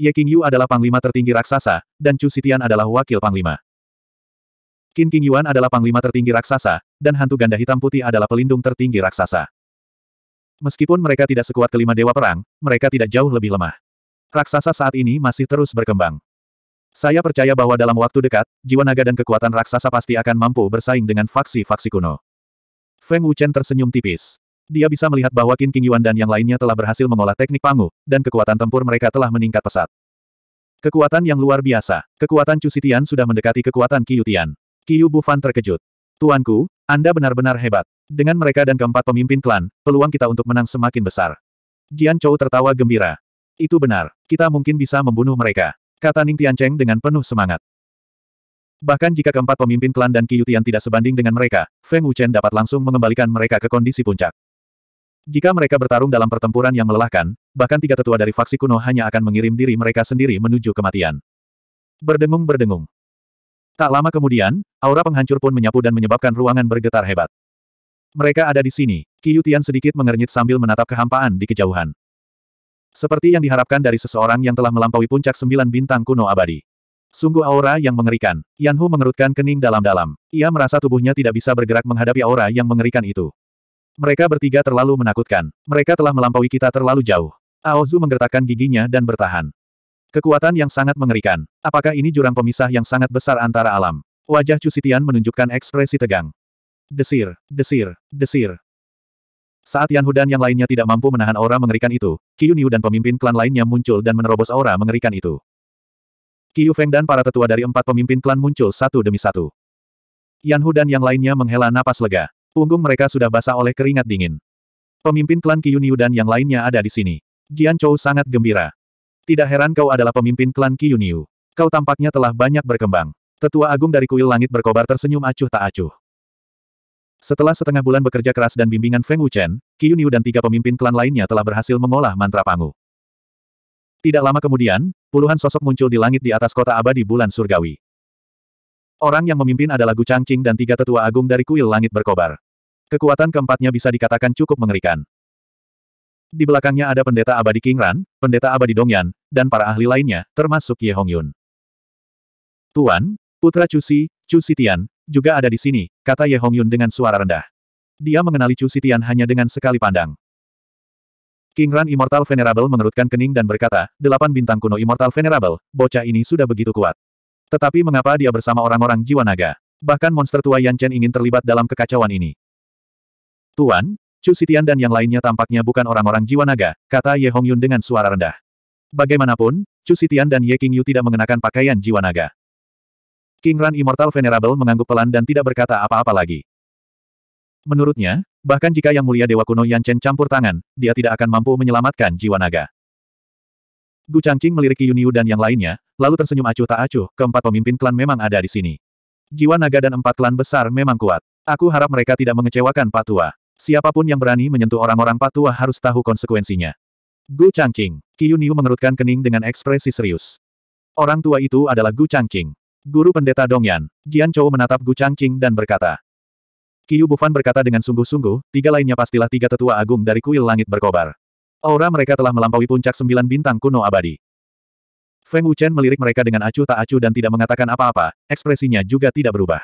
Ye Yu adalah panglima tertinggi raksasa, dan Chu Sitian adalah wakil panglima. Qin Yuan adalah panglima tertinggi raksasa, dan hantu ganda hitam putih adalah pelindung tertinggi raksasa. Meskipun mereka tidak sekuat kelima dewa perang, mereka tidak jauh lebih lemah. Raksasa saat ini masih terus berkembang. Saya percaya bahwa dalam waktu dekat, jiwa naga dan kekuatan raksasa pasti akan mampu bersaing dengan faksi-faksi kuno. Feng Wuchen tersenyum tipis. Dia bisa melihat bahwa Qin King Yuan dan yang lainnya telah berhasil mengolah teknik Pangu, dan kekuatan tempur mereka telah meningkat pesat. Kekuatan yang luar biasa. Kekuatan Chu Sitian sudah mendekati kekuatan Qiu Tian. Qiu Bufan terkejut. Tuanku, Anda benar-benar hebat. Dengan mereka dan keempat pemimpin klan, peluang kita untuk menang semakin besar. Jian Chou tertawa gembira. Itu benar, kita mungkin bisa membunuh mereka. Kata Ning Tian Cheng dengan penuh semangat. Bahkan jika keempat pemimpin klan dan Qiu Tian tidak sebanding dengan mereka, Feng Wuchen dapat langsung mengembalikan mereka ke kondisi puncak. Jika mereka bertarung dalam pertempuran yang melelahkan, bahkan tiga tetua dari faksi kuno hanya akan mengirim diri mereka sendiri menuju kematian. Berdengung-berdengung. Tak lama kemudian, aura penghancur pun menyapu dan menyebabkan ruangan bergetar hebat. Mereka ada di sini, Kiyutian sedikit mengernyit sambil menatap kehampaan di kejauhan. Seperti yang diharapkan dari seseorang yang telah melampaui puncak sembilan bintang kuno abadi. Sungguh aura yang mengerikan. Yanhu mengerutkan kening dalam-dalam. Ia merasa tubuhnya tidak bisa bergerak menghadapi aura yang mengerikan itu. Mereka bertiga terlalu menakutkan. Mereka telah melampaui kita terlalu jauh. Aozu menggertakkan giginya dan bertahan. Kekuatan yang sangat mengerikan. Apakah ini jurang pemisah yang sangat besar antara alam? Wajah Cusitian menunjukkan ekspresi tegang. Desir, desir, desir. Saat Yan Hudan yang lainnya tidak mampu menahan aura mengerikan itu, Qiu Niu dan pemimpin klan lainnya muncul dan menerobos aura mengerikan itu. Qiu Feng dan para tetua dari empat pemimpin klan muncul satu demi satu. Yan Hu yang lainnya menghela napas lega. Punggung mereka sudah basah oleh keringat dingin. Pemimpin klan Kiyunyu dan yang lainnya ada di sini. Jian Chou sangat gembira. Tidak heran kau adalah pemimpin klan Kiyunyu. Kau tampaknya telah banyak berkembang. Tetua agung dari kuil langit berkobar tersenyum acuh tak acuh. Setelah setengah bulan bekerja keras dan bimbingan Feng Wuchen, Qiyunyu dan tiga pemimpin klan lainnya telah berhasil mengolah mantra Pangu. Tidak lama kemudian, puluhan sosok muncul di langit di atas kota abadi bulan surgawi. Orang yang memimpin adalah Gu Changqing dan tiga tetua agung dari kuil langit berkobar. Kekuatan keempatnya bisa dikatakan cukup mengerikan. Di belakangnya ada pendeta abadi King Ran, pendeta abadi Dongyan, dan para ahli lainnya, termasuk Ye Hong Yun. Tuan, putra Chu Cusi, Si Tian, juga ada di sini, kata Ye Hong Yun dengan suara rendah. Dia mengenali Si Tian hanya dengan sekali pandang. King Ran Immortal Venerable mengerutkan kening dan berkata, delapan bintang kuno Immortal Venerable, bocah ini sudah begitu kuat. Tetapi mengapa dia bersama orang-orang jiwa naga? Bahkan monster tua Yan Chen ingin terlibat dalam kekacauan ini. Tuan, Chu Sitian dan yang lainnya tampaknya bukan orang-orang jiwa naga, kata Ye Hongyun dengan suara rendah. Bagaimanapun, Chu Sitian dan Ye Qingyu tidak mengenakan pakaian jiwa naga. King Ran Immortal Venerable mengangguk pelan dan tidak berkata apa-apa lagi. Menurutnya, bahkan jika Yang Mulia Dewa Kuno Yan Chen campur tangan, dia tidak akan mampu menyelamatkan jiwa naga. Gu Changqing melirik Yuniu dan yang lainnya, lalu tersenyum acuh tak acuh, keempat pemimpin klan memang ada di sini. Jiwa naga dan empat klan besar memang kuat. Aku harap mereka tidak mengecewakan Pak Tua. Siapapun yang berani menyentuh orang-orang patua harus tahu konsekuensinya. Gu Changqing. Qiu Niu mengerutkan kening dengan ekspresi serius. Orang tua itu adalah Gu Changqing. Guru pendeta Dongyan. Jian Chou menatap Gu Changqing dan berkata. Qiu Bufan berkata dengan sungguh-sungguh, tiga lainnya pastilah tiga tetua agung dari kuil langit berkobar. Aura mereka telah melampaui puncak sembilan bintang kuno abadi. Feng Wuchen melirik mereka dengan acuh tak acuh dan tidak mengatakan apa-apa, ekspresinya juga tidak berubah.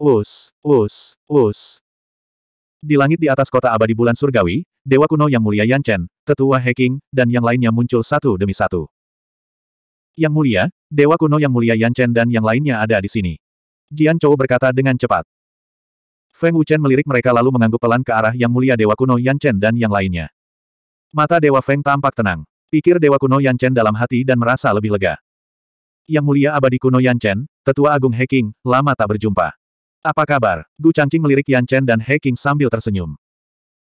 Us, us, us. Di langit di atas kota abadi bulan surgawi, Dewa kuno yang mulia Yan Chen, Tetua Heking, dan yang lainnya muncul satu demi satu. Yang mulia, Dewa kuno yang mulia Yan Chen dan yang lainnya ada di sini. Jian Chou berkata dengan cepat. Feng Wuchen melirik mereka lalu mengangguk pelan ke arah yang mulia Dewa kuno Yan Chen dan yang lainnya. Mata Dewa Feng tampak tenang. Pikir Dewa kuno Yan Chen dalam hati dan merasa lebih lega. Yang mulia abadi kuno Yan Chen, Tetua Agung Heking, lama tak berjumpa. Apa kabar? Gu Changqing melirik Yan Chen dan He Qing sambil tersenyum.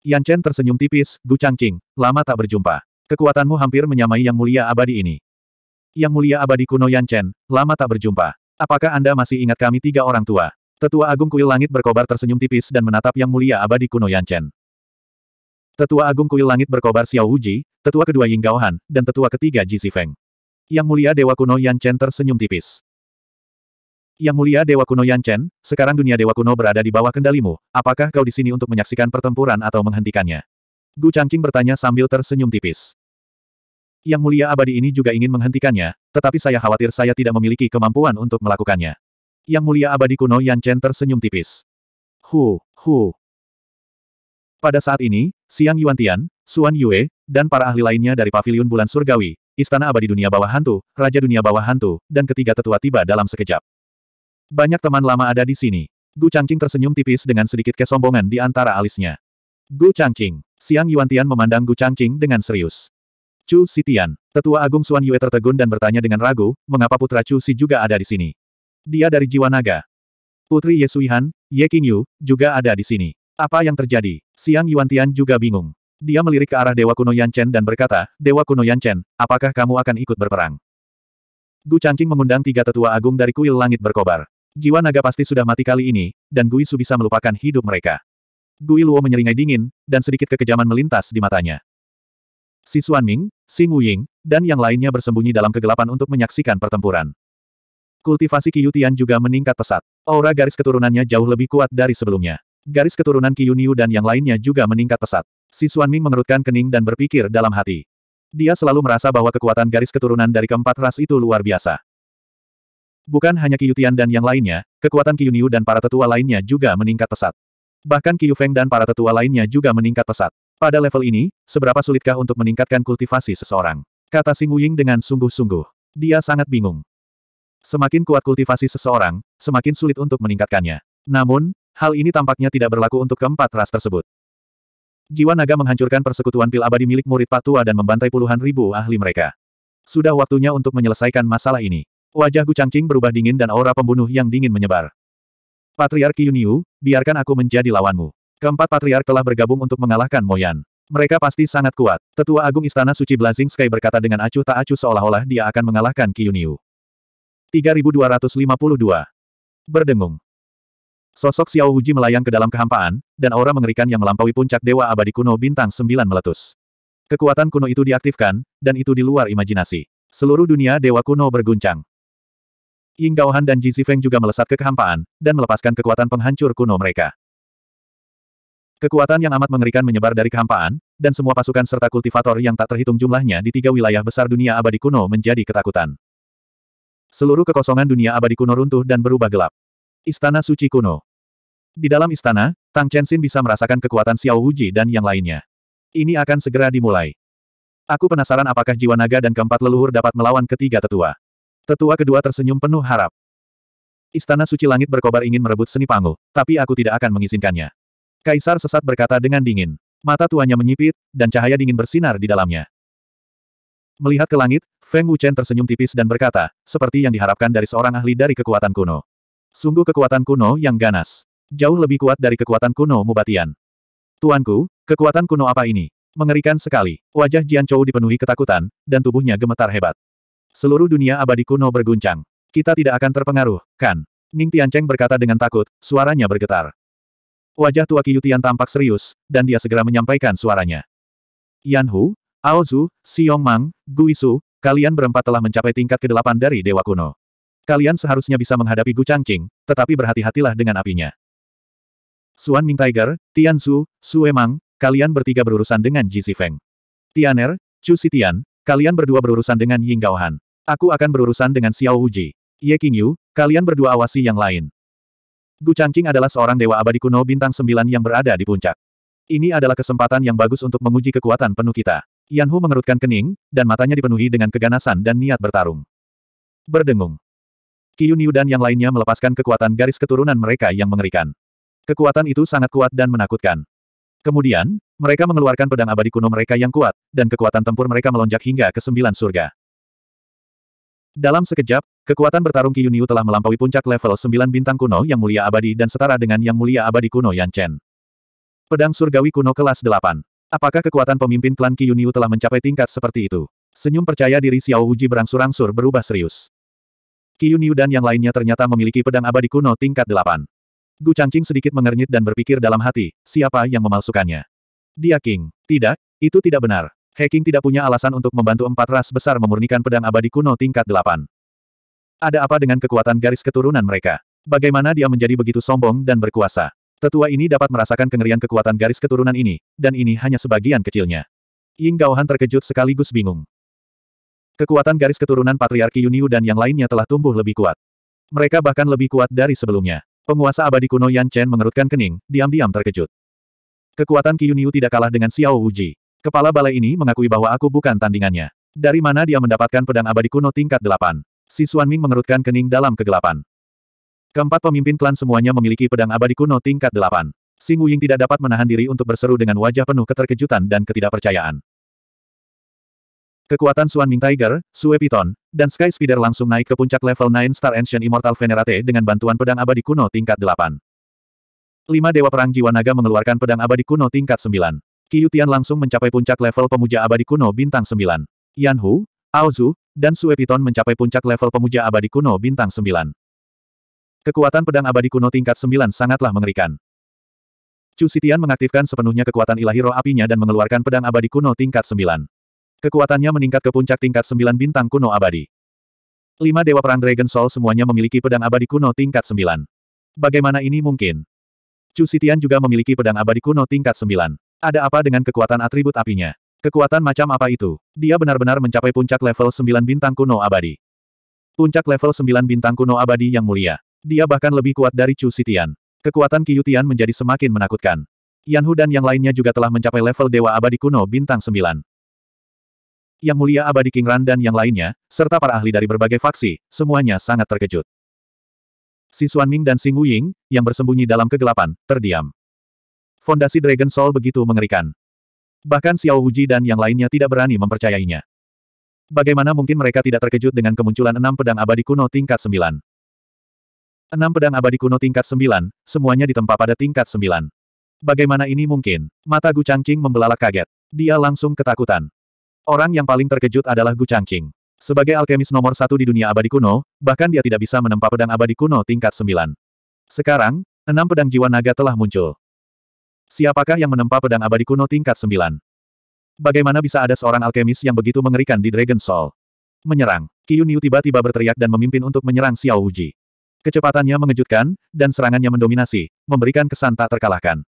Yan Chen tersenyum tipis, Gu Changqing, lama tak berjumpa. Kekuatanmu hampir menyamai Yang Mulia Abadi ini. Yang Mulia Abadi kuno Yan Chen, lama tak berjumpa. Apakah Anda masih ingat kami tiga orang tua? Tetua Agung Kuil Langit berkobar tersenyum tipis dan menatap Yang Mulia Abadi kuno Yan Chen. Tetua Agung Kuil Langit berkobar Xiao Wuji, Tetua kedua Ying Gaohan, dan Tetua ketiga Ji Feng. Yang Mulia Dewa Kuno Yan Chen tersenyum tipis. Yang mulia Dewa Kuno Yan Chen, sekarang dunia Dewa Kuno berada di bawah kendalimu, apakah kau di sini untuk menyaksikan pertempuran atau menghentikannya? Gu Changqing bertanya sambil tersenyum tipis. Yang mulia abadi ini juga ingin menghentikannya, tetapi saya khawatir saya tidak memiliki kemampuan untuk melakukannya. Yang mulia abadi kuno Yan Chen tersenyum tipis. Hu, hu. Pada saat ini, Siang Yuan Tian, Xuan Yue, dan para ahli lainnya dari Paviliun Bulan Surgawi, Istana Abadi Dunia Bawah Hantu, Raja Dunia Bawah Hantu, dan ketiga tetua tiba dalam sekejap. Banyak teman lama ada di sini. Gu Changqing tersenyum tipis dengan sedikit kesombongan di antara alisnya. Gu Changqing. Siang Yuan Tian memandang Gu Changqing dengan serius. Chu Sitian. Tetua Agung Suan Yue tertegun dan bertanya dengan ragu, mengapa putra Chu Si juga ada di sini. Dia dari jiwa naga. Putri Ye Suihan, Ye Yu, juga ada di sini. Apa yang terjadi? Siang Yuan Tian juga bingung. Dia melirik ke arah Dewa Kuno Chen dan berkata, Dewa Kuno Chen, apakah kamu akan ikut berperang? Gu Changqing mengundang tiga tetua agung dari kuil langit berkobar. Jiwa naga pasti sudah mati kali ini, dan Gui Su bisa melupakan hidup mereka. Gui Luo menyeringai dingin, dan sedikit kekejaman melintas di matanya. Si Ming, Si Nguying, dan yang lainnya bersembunyi dalam kegelapan untuk menyaksikan pertempuran. Kultivasi Tian juga meningkat pesat. Aura garis keturunannya jauh lebih kuat dari sebelumnya. Garis keturunan Niu dan yang lainnya juga meningkat pesat. Si Ming mengerutkan kening dan berpikir dalam hati. Dia selalu merasa bahwa kekuatan garis keturunan dari keempat ras itu luar biasa. Bukan hanya Qiyutian dan yang lainnya, kekuatan Qiyunyu dan para tetua lainnya juga meningkat pesat. Bahkan Qiyufeng dan para tetua lainnya juga meningkat pesat. Pada level ini, seberapa sulitkah untuk meningkatkan kultivasi seseorang? Kata Xing Wuying dengan sungguh-sungguh. Dia sangat bingung. Semakin kuat kultivasi seseorang, semakin sulit untuk meningkatkannya. Namun, hal ini tampaknya tidak berlaku untuk keempat ras tersebut. Jiwa naga menghancurkan persekutuan pil abadi milik murid patua dan membantai puluhan ribu ahli mereka. Sudah waktunya untuk menyelesaikan masalah ini. Wajah Gu Changqing berubah dingin dan aura pembunuh yang dingin menyebar. Patriark Yunyu, biarkan aku menjadi lawanmu. Keempat patriark telah bergabung untuk mengalahkan Moyan. Mereka pasti sangat kuat. Tetua Agung Istana Suci Blazing Sky berkata dengan acuh tak acuh seolah-olah dia akan mengalahkan Kiyuniu. 3252 Berdengung. Sosok Xiao Wuji melayang ke dalam kehampaan, dan aura mengerikan yang melampaui puncak Dewa Abadi Kuno Bintang 9 meletus. Kekuatan kuno itu diaktifkan, dan itu di luar imajinasi. Seluruh dunia Dewa Kuno berguncang. Ying Gaohan dan Ji Zifeng juga melesat ke kehampaan, dan melepaskan kekuatan penghancur kuno mereka. Kekuatan yang amat mengerikan menyebar dari kehampaan, dan semua pasukan serta kultivator yang tak terhitung jumlahnya di tiga wilayah besar dunia abadi kuno menjadi ketakutan. Seluruh kekosongan dunia abadi kuno runtuh dan berubah gelap. Istana Suci Kuno Di dalam istana, Tang Chenxin bisa merasakan kekuatan Xiao Wuji dan yang lainnya. Ini akan segera dimulai. Aku penasaran apakah jiwa naga dan keempat leluhur dapat melawan ketiga tetua. Tetua kedua tersenyum penuh harap. Istana Suci Langit berkobar ingin merebut seni pangu, tapi aku tidak akan mengizinkannya. Kaisar sesat berkata dengan dingin. Mata tuanya menyipit, dan cahaya dingin bersinar di dalamnya. Melihat ke langit, Feng Wuchen tersenyum tipis dan berkata, seperti yang diharapkan dari seorang ahli dari kekuatan kuno. Sungguh kekuatan kuno yang ganas. Jauh lebih kuat dari kekuatan kuno Mubatian. Tuanku, kekuatan kuno apa ini? Mengerikan sekali. Wajah Jian Chou dipenuhi ketakutan, dan tubuhnya gemetar hebat. Seluruh dunia abadi kuno berguncang. Kita tidak akan terpengaruh, kan? Ning Tiancheng berkata dengan takut, suaranya bergetar. Wajah tua Qiyutian tampak serius, dan dia segera menyampaikan suaranya. Yan Hu, Ao Zhu, Xiong Mang, Guisu, kalian berempat telah mencapai tingkat ke-8 dari Dewa Kuno. Kalian seharusnya bisa menghadapi Gu Changqing, tetapi berhati-hatilah dengan apinya. Suan Ming Tiger, Tian Su, Sue Mang, kalian bertiga berurusan dengan Ji Feng. Tianer, Chu Sitian, kalian berdua berurusan dengan Ying Gao Han. Aku akan berurusan dengan Xiao Wuji. Ye Qingyu, kalian berdua awasi yang lain. Gu Changqing adalah seorang dewa abadi kuno bintang sembilan yang berada di puncak. Ini adalah kesempatan yang bagus untuk menguji kekuatan penuh kita. Yan Hu mengerutkan kening, dan matanya dipenuhi dengan keganasan dan niat bertarung. Berdengung. Qiyu Niu dan yang lainnya melepaskan kekuatan garis keturunan mereka yang mengerikan. Kekuatan itu sangat kuat dan menakutkan. Kemudian, mereka mengeluarkan pedang abadi kuno mereka yang kuat, dan kekuatan tempur mereka melonjak hingga ke sembilan surga. Dalam sekejap, kekuatan bertarung Yunyu telah melampaui puncak level 9 bintang kuno yang mulia abadi dan setara dengan yang mulia abadi kuno Yan Chen. Pedang surgawi kuno kelas 8. Apakah kekuatan pemimpin klan Yunyu telah mencapai tingkat seperti itu? Senyum percaya diri Xiao Wuji berangsur-angsur berubah serius. Yunyu dan yang lainnya ternyata memiliki pedang abadi kuno tingkat 8. Gu Changqing sedikit mengernyit dan berpikir dalam hati, siapa yang memalsukannya? Dia King. Tidak, itu tidak benar. Hacking tidak punya alasan untuk membantu empat ras besar memurnikan pedang abadi kuno tingkat delapan. Ada apa dengan kekuatan garis keturunan mereka? Bagaimana dia menjadi begitu sombong dan berkuasa? Tetua ini dapat merasakan kengerian kekuatan garis keturunan ini, dan ini hanya sebagian kecilnya. Ying Gaohan terkejut sekaligus bingung. Kekuatan garis keturunan Patriarki Yunyu dan yang lainnya telah tumbuh lebih kuat. Mereka bahkan lebih kuat dari sebelumnya. Penguasa abadi kuno Yan Chen mengerutkan kening, diam-diam terkejut. Kekuatan Qiyuniu tidak kalah dengan Xiao Wuji. Kepala balai ini mengakui bahwa aku bukan tandingannya. Dari mana dia mendapatkan pedang abadi kuno tingkat delapan? Si Xuan Ming mengerutkan kening dalam kegelapan. Keempat pemimpin klan semuanya memiliki pedang abadi kuno tingkat delapan. Sing Wuying tidak dapat menahan diri untuk berseru dengan wajah penuh keterkejutan dan ketidakpercayaan. Kekuatan Suan Ming Tiger, Sue Piton, dan Sky Spider langsung naik ke puncak level 9 Star Ancient Immortal Venerate dengan bantuan pedang abadi kuno tingkat delapan. Lima Dewa Perang Jiwa Naga mengeluarkan pedang abadi kuno tingkat 9. Qiutian Yutian langsung mencapai puncak level pemuja abadi kuno bintang 9. Yan Hu, Ao Zhu, dan Sue Piton mencapai puncak level pemuja abadi kuno bintang 9. Kekuatan pedang abadi kuno tingkat 9 sangatlah mengerikan. Chu Sitian mengaktifkan sepenuhnya kekuatan ilahi roh apinya dan mengeluarkan pedang abadi kuno tingkat 9. Kekuatannya meningkat ke puncak tingkat 9 bintang kuno abadi. Lima dewa perang Dragon Soul semuanya memiliki pedang abadi kuno tingkat 9. Bagaimana ini mungkin? Chu Sitian juga memiliki pedang abadi kuno tingkat 9. Ada apa dengan kekuatan atribut apinya? Kekuatan macam apa itu? Dia benar-benar mencapai puncak level 9 bintang kuno abadi. Puncak level 9 bintang kuno abadi yang mulia. Dia bahkan lebih kuat dari Chu Sitian. Kekuatan Qiutian menjadi semakin menakutkan. Yan Hu dan yang lainnya juga telah mencapai level Dewa Abadi Kuno Bintang 9. Yang mulia abadi King Ran dan yang lainnya, serta para ahli dari berbagai faksi, semuanya sangat terkejut. Si Ming dan Xing Wuying, yang bersembunyi dalam kegelapan, terdiam fondasi Dragon Soul begitu mengerikan. Bahkan Xiao Wuji dan yang lainnya tidak berani mempercayainya. Bagaimana mungkin mereka tidak terkejut dengan kemunculan enam pedang abadi kuno tingkat sembilan? Enam pedang abadi kuno tingkat sembilan, semuanya ditempa pada tingkat sembilan. Bagaimana ini mungkin? Mata Gu Changqing membelalak kaget. Dia langsung ketakutan. Orang yang paling terkejut adalah Gu Changqing. Sebagai alkemis nomor satu di dunia abadi kuno, bahkan dia tidak bisa menempa pedang abadi kuno tingkat sembilan. Sekarang, enam pedang jiwa naga telah muncul. Siapakah yang menempa pedang abadi kuno tingkat 9? Bagaimana bisa ada seorang alkemis yang begitu mengerikan di Dragon Soul? Menyerang. Qiu Niu tiba-tiba berteriak dan memimpin untuk menyerang Xiao Wuji. Kecepatannya mengejutkan, dan serangannya mendominasi, memberikan kesan tak terkalahkan.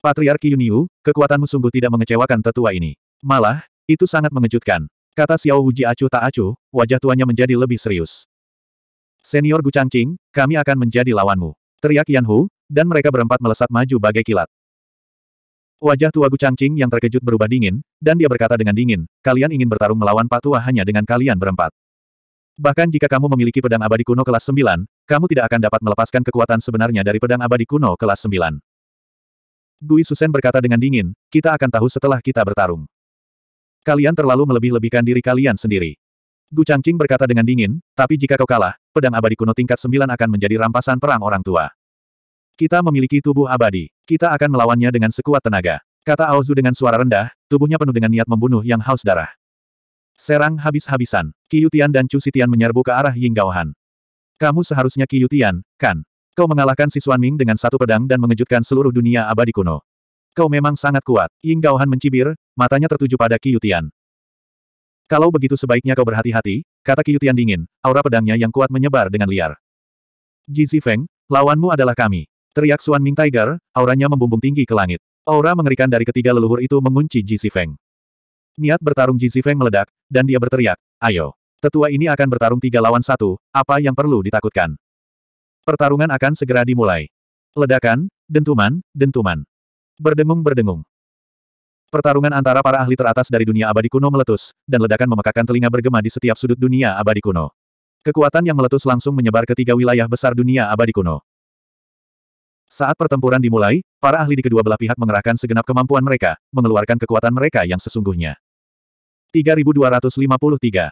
Patriark Qiu Niu, kekuatanmu sungguh tidak mengecewakan tetua ini. Malah, itu sangat mengejutkan. Kata Xiao Wuji acuh tak acuh, wajah tuanya menjadi lebih serius. Senior Gu Changqing, kami akan menjadi lawanmu. Teriak Yan Hu, dan mereka berempat melesat maju bagai kilat. Wajah tua Gu Changqing yang terkejut berubah dingin, dan dia berkata dengan dingin, kalian ingin bertarung melawan Pak Tua hanya dengan kalian berempat. Bahkan jika kamu memiliki pedang abadi kuno kelas 9, kamu tidak akan dapat melepaskan kekuatan sebenarnya dari pedang abadi kuno kelas 9. Gui Susen berkata dengan dingin, kita akan tahu setelah kita bertarung. Kalian terlalu melebih-lebihkan diri kalian sendiri. Gu Changqing berkata dengan dingin, tapi jika kau kalah, pedang abadi kuno tingkat 9 akan menjadi rampasan perang orang tua. Kita memiliki tubuh abadi. Kita akan melawannya dengan sekuat tenaga. Kata Aozu dengan suara rendah, tubuhnya penuh dengan niat membunuh yang haus darah. Serang habis-habisan. Qiyutian dan Chu Sitian menyerbu ke arah Ying Yinggaohan. Kamu seharusnya Qiyutian, kan? Kau mengalahkan Sisuan Ming dengan satu pedang dan mengejutkan seluruh dunia abadi kuno. Kau memang sangat kuat. Ying Yinggaohan mencibir, matanya tertuju pada Qiyutian. Kalau begitu sebaiknya kau berhati-hati, kata Qiyutian dingin, aura pedangnya yang kuat menyebar dengan liar. Ji Feng, lawanmu adalah kami. Teriak Suan Ming Tiger, auranya membumbung tinggi ke langit. Aura mengerikan dari ketiga leluhur itu mengunci Ji Feng. Niat bertarung Ji Feng meledak, dan dia berteriak, ayo. Tetua ini akan bertarung tiga lawan satu, apa yang perlu ditakutkan? Pertarungan akan segera dimulai. Ledakan, dentuman, dentuman. Berdengung-berdengung. Pertarungan antara para ahli teratas dari dunia abadi kuno meletus, dan ledakan memekakan telinga bergema di setiap sudut dunia abadi kuno. Kekuatan yang meletus langsung menyebar ke tiga wilayah besar dunia abadi kuno. Saat pertempuran dimulai, para ahli di kedua belah pihak mengerahkan segenap kemampuan mereka, mengeluarkan kekuatan mereka yang sesungguhnya. 3253.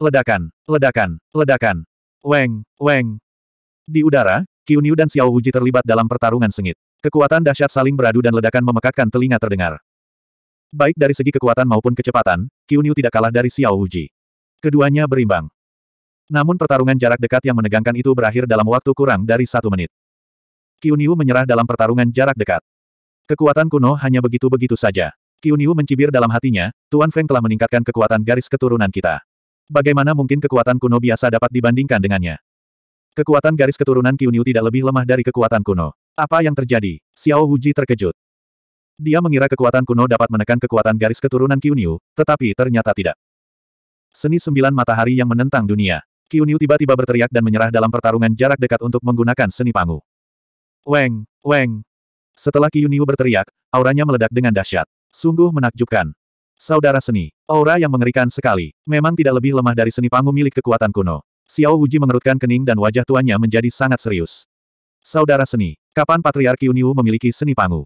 Ledakan, ledakan, ledakan. Weng, weng. Di udara, Qiu dan Xiao Wuji terlibat dalam pertarungan sengit. Kekuatan dahsyat saling beradu dan ledakan memekakkan telinga terdengar. Baik dari segi kekuatan maupun kecepatan, Qiu tidak kalah dari Xiao Wuji. Keduanya berimbang. Namun pertarungan jarak dekat yang menegangkan itu berakhir dalam waktu kurang dari satu menit. Qiu menyerah dalam pertarungan jarak dekat. Kekuatan kuno hanya begitu-begitu saja. Qiu mencibir dalam hatinya, Tuan Feng telah meningkatkan kekuatan garis keturunan kita. Bagaimana mungkin kekuatan kuno biasa dapat dibandingkan dengannya? Kekuatan garis keturunan Qiu tidak lebih lemah dari kekuatan kuno. Apa yang terjadi? Xiao Wuji terkejut. Dia mengira kekuatan kuno dapat menekan kekuatan garis keturunan Qiu tetapi ternyata tidak. Seni sembilan matahari yang menentang dunia. Qiu tiba-tiba berteriak dan menyerah dalam pertarungan jarak dekat untuk menggunakan seni panggung. Weng, weng. Setelah Kiyuniu berteriak, auranya meledak dengan dahsyat. Sungguh menakjubkan. Saudara seni, aura yang mengerikan sekali, memang tidak lebih lemah dari seni panggung milik kekuatan kuno. Xiao Wuji mengerutkan kening dan wajah tuannya menjadi sangat serius. Saudara seni, kapan Patriark Kiyuniu memiliki seni pangu?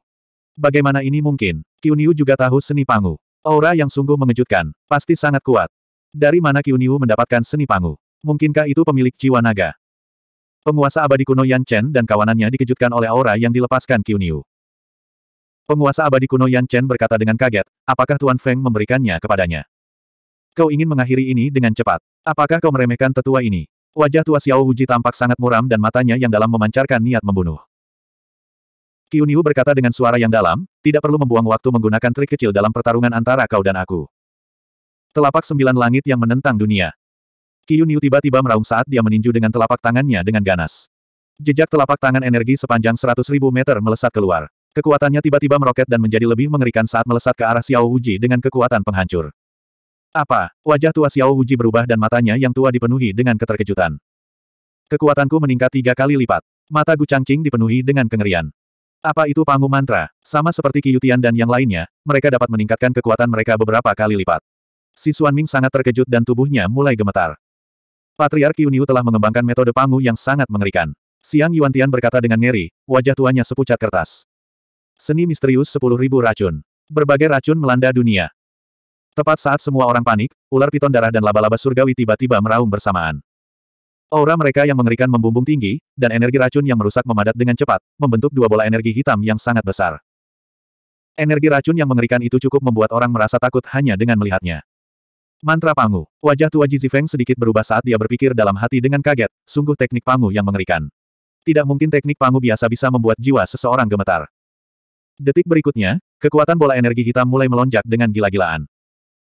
Bagaimana ini mungkin? Kiyuniu juga tahu seni pangu. Aura yang sungguh mengejutkan, pasti sangat kuat. Dari mana Kiyuniu mendapatkan seni pangu? Mungkinkah itu pemilik jiwa naga? Penguasa abadi kuno Yan Chen dan kawanannya dikejutkan oleh aura yang dilepaskan Qiuniu. Penguasa abadi kuno Yan Chen berkata dengan kaget, apakah Tuan Feng memberikannya kepadanya? Kau ingin mengakhiri ini dengan cepat. Apakah kau meremehkan tetua ini? Wajah tua Xiao Huji tampak sangat muram dan matanya yang dalam memancarkan niat membunuh. Qiuniu berkata dengan suara yang dalam, tidak perlu membuang waktu menggunakan trik kecil dalam pertarungan antara kau dan aku. Telapak sembilan langit yang menentang dunia. Qiu tiba-tiba meraung saat dia meninju dengan telapak tangannya dengan ganas. Jejak telapak tangan energi sepanjang ribu meter melesat keluar. Kekuatannya tiba-tiba meroket dan menjadi lebih mengerikan saat melesat ke arah Xiao Wuji dengan kekuatan penghancur. Apa? Wajah tua Xiao Wuji berubah dan matanya yang tua dipenuhi dengan keterkejutan. Kekuatanku meningkat tiga kali lipat. Mata Gu Changqing dipenuhi dengan kengerian. Apa itu pangu mantra? Sama seperti Qiyutian dan yang lainnya, mereka dapat meningkatkan kekuatan mereka beberapa kali lipat. Si Ming sangat terkejut dan tubuhnya mulai gemetar. Patriark Yunyu telah mengembangkan metode Pangu yang sangat mengerikan. Siang Yuantian berkata dengan ngeri, wajah tuanya sepucat kertas. Seni misterius sepuluh ribu racun. Berbagai racun melanda dunia. Tepat saat semua orang panik, ular piton darah dan laba-laba surgawi tiba-tiba meraung bersamaan. Aura mereka yang mengerikan membumbung tinggi, dan energi racun yang merusak memadat dengan cepat, membentuk dua bola energi hitam yang sangat besar. Energi racun yang mengerikan itu cukup membuat orang merasa takut hanya dengan melihatnya. Mantra Pangu. Wajah tua Jizifeng sedikit berubah saat dia berpikir dalam hati dengan kaget, sungguh teknik Pangu yang mengerikan. Tidak mungkin teknik Pangu biasa bisa membuat jiwa seseorang gemetar. Detik berikutnya, kekuatan bola energi hitam mulai melonjak dengan gila-gilaan.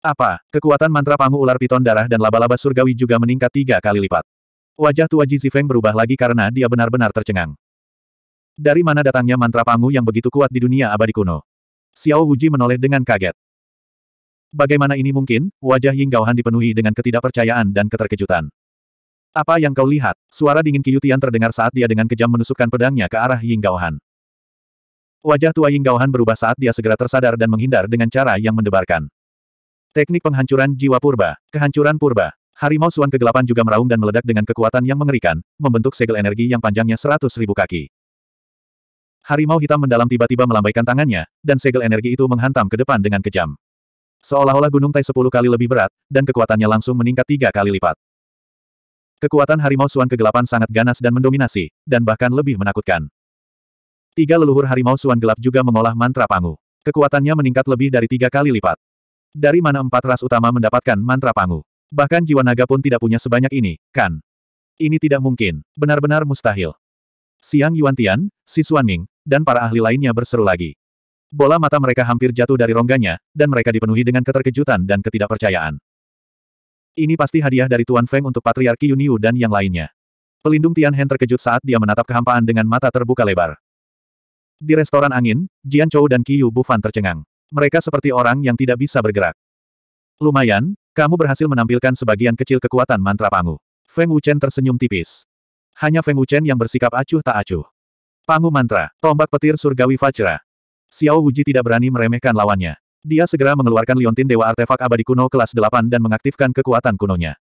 Apa, kekuatan mantra Pangu ular piton darah dan laba-laba surgawi juga meningkat tiga kali lipat. Wajah tua Jizifeng berubah lagi karena dia benar-benar tercengang. Dari mana datangnya mantra Pangu yang begitu kuat di dunia abadi kuno? Xiao Wuji menoleh dengan kaget. Bagaimana ini mungkin? Wajah Ying Gaohan dipenuhi dengan ketidakpercayaan dan keterkejutan. Apa yang kau lihat? Suara dingin Kiyutian terdengar saat dia dengan kejam menusukkan pedangnya ke arah Ying Gaohan. Wajah tua Ying Gaohan berubah saat dia segera tersadar dan menghindar dengan cara yang mendebarkan. Teknik penghancuran jiwa purba, kehancuran purba. Harimau Suan kegelapan juga meraung dan meledak dengan kekuatan yang mengerikan, membentuk segel energi yang panjangnya seratus ribu kaki. Harimau hitam mendalam tiba-tiba melambaikan tangannya, dan segel energi itu menghantam ke depan dengan kejam. Seolah-olah gunung Tai sepuluh kali lebih berat, dan kekuatannya langsung meningkat tiga kali lipat. Kekuatan harimau suan kegelapan sangat ganas dan mendominasi, dan bahkan lebih menakutkan. Tiga leluhur harimau suan gelap juga mengolah mantra pangu. Kekuatannya meningkat lebih dari tiga kali lipat. Dari mana empat ras utama mendapatkan mantra pangu? Bahkan jiwa naga pun tidak punya sebanyak ini, kan? Ini tidak mungkin, benar-benar mustahil. Siang Yuan Tian, Si Suan Ming, dan para ahli lainnya berseru lagi. Bola mata mereka hampir jatuh dari rongganya, dan mereka dipenuhi dengan keterkejutan dan ketidakpercayaan. Ini pasti hadiah dari Tuan Feng untuk Patriarki Yuniu dan yang lainnya. Pelindung Tian Hen terkejut saat dia menatap kehampaan dengan mata terbuka lebar. Di restoran angin, Jian Chou dan Qiu Bufan tercengang. Mereka seperti orang yang tidak bisa bergerak. Lumayan, kamu berhasil menampilkan sebagian kecil kekuatan mantra Pangu. Feng Wuchen tersenyum tipis. Hanya Feng Wuchen yang bersikap acuh tak acuh. Pangu mantra, tombak petir surgawi Fajra, Xiao Wuji tidak berani meremehkan lawannya. Dia segera mengeluarkan liontin Dewa Artefak Abadi Kuno kelas 8 dan mengaktifkan kekuatan kunonya.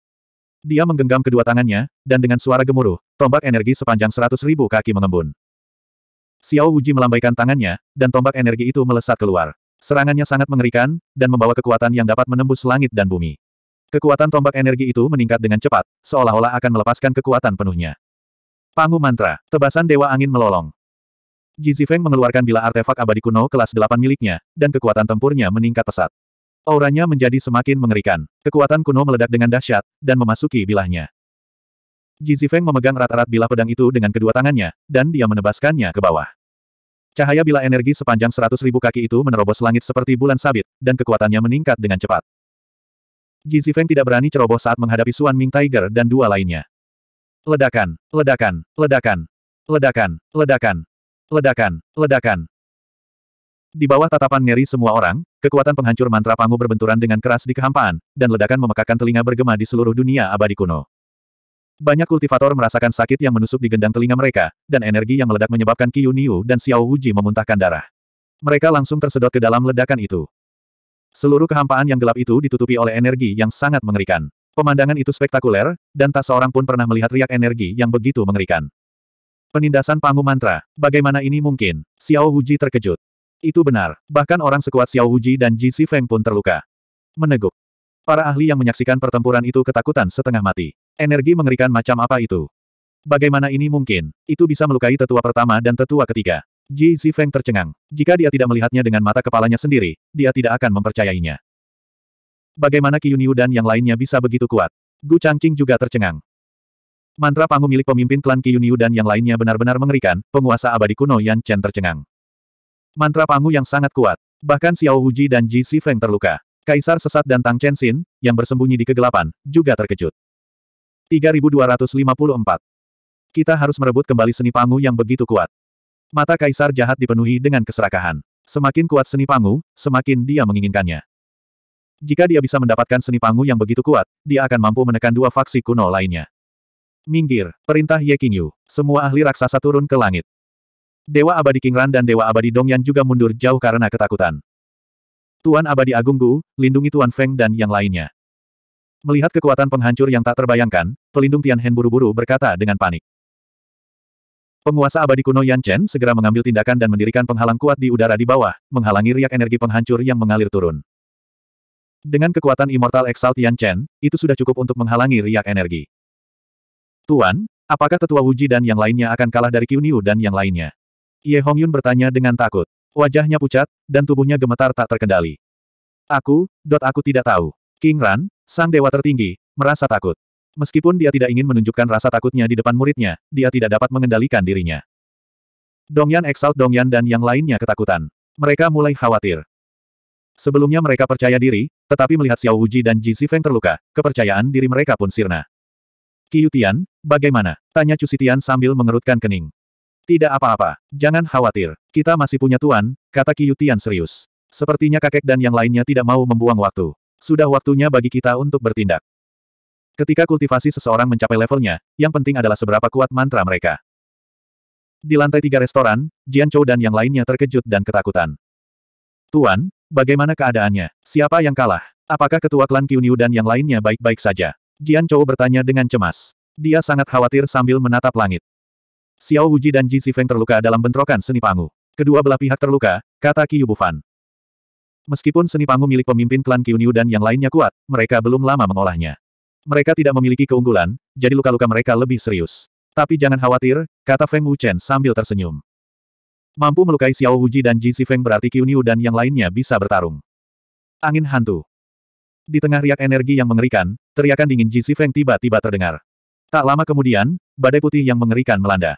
Dia menggenggam kedua tangannya, dan dengan suara gemuruh, tombak energi sepanjang seratus ribu kaki mengembun. Xiao Wuji melambaikan tangannya, dan tombak energi itu melesat keluar. Serangannya sangat mengerikan, dan membawa kekuatan yang dapat menembus langit dan bumi. Kekuatan tombak energi itu meningkat dengan cepat, seolah-olah akan melepaskan kekuatan penuhnya. Pangu mantra, tebasan dewa angin melolong. Jizifeng mengeluarkan bila artefak abadi kuno kelas 8 miliknya, dan kekuatan tempurnya meningkat pesat. Auranya menjadi semakin mengerikan. Kekuatan kuno meledak dengan dahsyat, dan memasuki bilahnya. Jizifeng memegang rata rat bilah pedang itu dengan kedua tangannya, dan dia menebaskannya ke bawah. Cahaya bila energi sepanjang seratus ribu kaki itu menerobos langit seperti bulan sabit, dan kekuatannya meningkat dengan cepat. Jizifeng tidak berani ceroboh saat menghadapi Suan Ming Tiger dan dua lainnya. Ledakan, ledakan, ledakan, ledakan, ledakan. Ledakan, ledakan. Di bawah tatapan ngeri semua orang, kekuatan penghancur mantra Pangu berbenturan dengan keras di kehampaan, dan ledakan memekakkan telinga bergema di seluruh dunia abadi kuno. Banyak kultivator merasakan sakit yang menusuk di gendang telinga mereka, dan energi yang meledak menyebabkan Qiyu Niu dan Xiao Wuji memuntahkan darah. Mereka langsung tersedot ke dalam ledakan itu. Seluruh kehampaan yang gelap itu ditutupi oleh energi yang sangat mengerikan. Pemandangan itu spektakuler, dan tak seorang pun pernah melihat riak energi yang begitu mengerikan. Penindasan Pangu Mantra. Bagaimana ini mungkin? Xiao Huji terkejut. Itu benar, bahkan orang sekuat Xiao Huji dan Ji Si Feng pun terluka. Meneguk. Para ahli yang menyaksikan pertempuran itu ketakutan setengah mati. Energi mengerikan macam apa itu? Bagaimana ini mungkin? Itu bisa melukai tetua pertama dan tetua ketiga. Ji Si Feng tercengang. Jika dia tidak melihatnya dengan mata kepalanya sendiri, dia tidak akan mempercayainya. Bagaimana Qi Yunyu dan yang lainnya bisa begitu kuat? Gu Changqing juga tercengang. Mantra Pangu milik pemimpin klan Kiyunyu dan yang lainnya benar-benar mengerikan, penguasa abadi kuno Yan Chen tercengang. Mantra Pangu yang sangat kuat. Bahkan Xiao Huji dan Ji Si Feng terluka. Kaisar sesat dan Tang Chen Xin, yang bersembunyi di kegelapan, juga terkejut. 3254. Kita harus merebut kembali seni Pangu yang begitu kuat. Mata Kaisar jahat dipenuhi dengan keserakahan. Semakin kuat seni Pangu, semakin dia menginginkannya. Jika dia bisa mendapatkan seni Pangu yang begitu kuat, dia akan mampu menekan dua faksi kuno lainnya. Minggir, perintah Ye Qingyu. Semua ahli raksasa turun ke langit. Dewa abadi Kingran dan Dewa abadi Dongyan juga mundur jauh karena ketakutan. Tuan abadi Agung Gu, lindungi Tuan Feng dan yang lainnya. Melihat kekuatan penghancur yang tak terbayangkan, pelindung Tianhen buru-buru berkata dengan panik. Penguasa abadi kuno Yan Chen segera mengambil tindakan dan mendirikan penghalang kuat di udara di bawah, menghalangi riak energi penghancur yang mengalir turun. Dengan kekuatan Immortal Exalt Yan Chen, itu sudah cukup untuk menghalangi riak energi. Tuan, apakah tetua Wuji dan yang lainnya akan kalah dari Qiu dan yang lainnya? Ye Hongyun bertanya dengan takut. Wajahnya pucat, dan tubuhnya gemetar tak terkendali. Aku, dot aku tidak tahu. King Ran, sang dewa tertinggi, merasa takut. Meskipun dia tidak ingin menunjukkan rasa takutnya di depan muridnya, dia tidak dapat mengendalikan dirinya. Dongyan Exalt Dongyan dan yang lainnya ketakutan. Mereka mulai khawatir. Sebelumnya mereka percaya diri, tetapi melihat Xiao Wuji dan Ji Sifeng terluka, kepercayaan diri mereka pun sirna. Qiutian, bagaimana? Tanya Cusitian sambil mengerutkan kening. Tidak apa-apa, jangan khawatir. Kita masih punya tuan, kata Qiutian serius. Sepertinya kakek dan yang lainnya tidak mau membuang waktu. Sudah waktunya bagi kita untuk bertindak. Ketika kultivasi seseorang mencapai levelnya, yang penting adalah seberapa kuat mantra mereka. Di lantai tiga restoran, Jian Chou dan yang lainnya terkejut dan ketakutan. Tuan, bagaimana keadaannya? Siapa yang kalah? Apakah ketua klan Qiu dan yang lainnya baik-baik saja? Jian Chou bertanya dengan cemas. Dia sangat khawatir sambil menatap langit. Xiao Wuji dan Ji Sifeng terluka dalam bentrokan seni pangu. Kedua belah pihak terluka, kata Qi Bufan. Meskipun seni pangu milik pemimpin klan Qiuniu dan yang lainnya kuat, mereka belum lama mengolahnya. Mereka tidak memiliki keunggulan, jadi luka-luka mereka lebih serius. Tapi jangan khawatir, kata Feng Wuchen sambil tersenyum. Mampu melukai Xiao Wuji dan Ji Sifeng berarti Qiuniu dan yang lainnya bisa bertarung. Angin hantu. Di tengah riak energi yang mengerikan, teriakan dingin Ji Feng tiba-tiba terdengar. Tak lama kemudian, badai putih yang mengerikan melanda.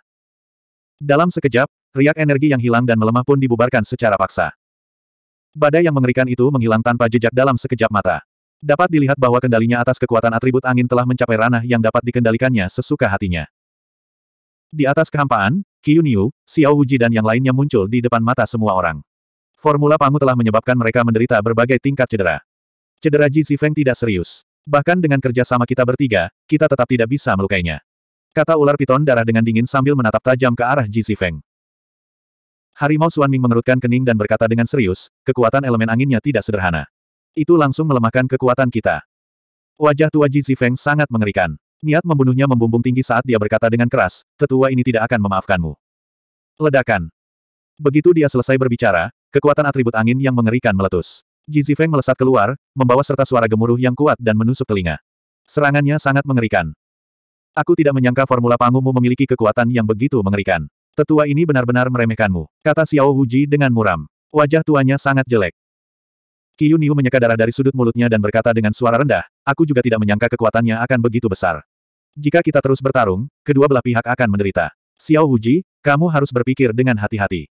Dalam sekejap, riak energi yang hilang dan melemah pun dibubarkan secara paksa. Badai yang mengerikan itu menghilang tanpa jejak dalam sekejap mata. Dapat dilihat bahwa kendalinya atas kekuatan atribut angin telah mencapai ranah yang dapat dikendalikannya sesuka hatinya. Di atas kehampaan, Qiu Xiao Wuji dan yang lainnya muncul di depan mata semua orang. Formula Pangu telah menyebabkan mereka menderita berbagai tingkat cedera cedera Ji Zifeng tidak serius. Bahkan dengan kerja sama kita bertiga, kita tetap tidak bisa melukainya. Kata ular piton darah dengan dingin sambil menatap tajam ke arah Ji Zifeng. Harimau Ming mengerutkan kening dan berkata dengan serius, kekuatan elemen anginnya tidak sederhana. Itu langsung melemahkan kekuatan kita. Wajah tua Ji Zifeng sangat mengerikan. Niat membunuhnya membumbung tinggi saat dia berkata dengan keras, tetua ini tidak akan memaafkanmu. Ledakan. Begitu dia selesai berbicara, kekuatan atribut angin yang mengerikan meletus. Jizi Feng melesat keluar, membawa serta suara gemuruh yang kuat dan menusuk telinga. Serangannya sangat mengerikan. Aku tidak menyangka formula panggungmu memiliki kekuatan yang begitu mengerikan. Tetua ini benar-benar meremehkanmu, kata Xiao Huji dengan muram. Wajah tuanya sangat jelek. Qiyu Niu menyeka darah dari sudut mulutnya dan berkata dengan suara rendah, aku juga tidak menyangka kekuatannya akan begitu besar. Jika kita terus bertarung, kedua belah pihak akan menderita. Xiao Huji, kamu harus berpikir dengan hati-hati.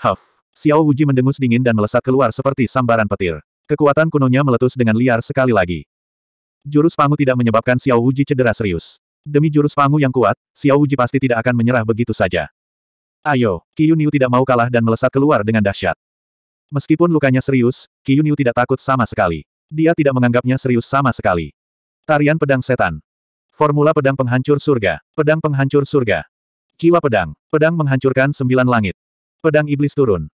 Huff. Xiao Wuji mendengus dingin dan melesat keluar seperti sambaran petir. Kekuatan kunonya meletus dengan liar sekali lagi. Jurus Pangu tidak menyebabkan Xiao Wuji cedera serius. Demi jurus Pangu yang kuat, Xiao Wuji pasti tidak akan menyerah begitu saja. Ayo, Qiu Niu tidak mau kalah dan melesat keluar dengan dahsyat. Meskipun lukanya serius, Qiu Niu tidak takut sama sekali. Dia tidak menganggapnya serius sama sekali. Tarian Pedang Setan Formula Pedang Penghancur Surga Pedang Penghancur Surga Jiwa Pedang Pedang menghancurkan sembilan langit. Pedang Iblis turun.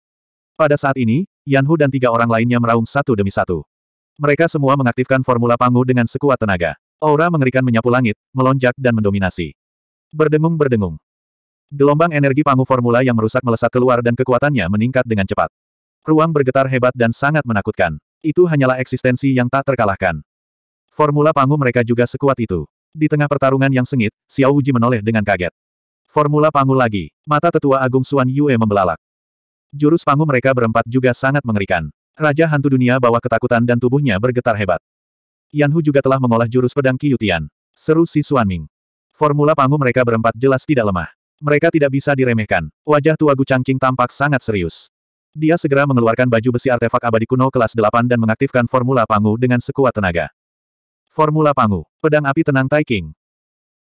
Pada saat ini, Yan Hu dan tiga orang lainnya meraung satu demi satu. Mereka semua mengaktifkan formula Pangu dengan sekuat tenaga. Aura mengerikan menyapu langit, melonjak dan mendominasi. Berdengung-berdengung. Gelombang energi Pangu formula yang merusak melesat keluar dan kekuatannya meningkat dengan cepat. Ruang bergetar hebat dan sangat menakutkan. Itu hanyalah eksistensi yang tak terkalahkan. Formula Pangu mereka juga sekuat itu. Di tengah pertarungan yang sengit, Xiao Wuji menoleh dengan kaget. Formula Pangu lagi. Mata tetua agung Suan Yue membelalak. Jurus pangu mereka berempat juga sangat mengerikan. Raja hantu dunia bawa ketakutan dan tubuhnya bergetar hebat. Yan Hu juga telah mengolah jurus pedang Qiyutian. Seru si Suanming. Formula pangu mereka berempat jelas tidak lemah. Mereka tidak bisa diremehkan. Wajah tua Gu Changqing tampak sangat serius. Dia segera mengeluarkan baju besi artefak abadi kuno kelas 8 dan mengaktifkan formula pangu dengan sekuat tenaga. Formula pangu, pedang api tenang Taiking.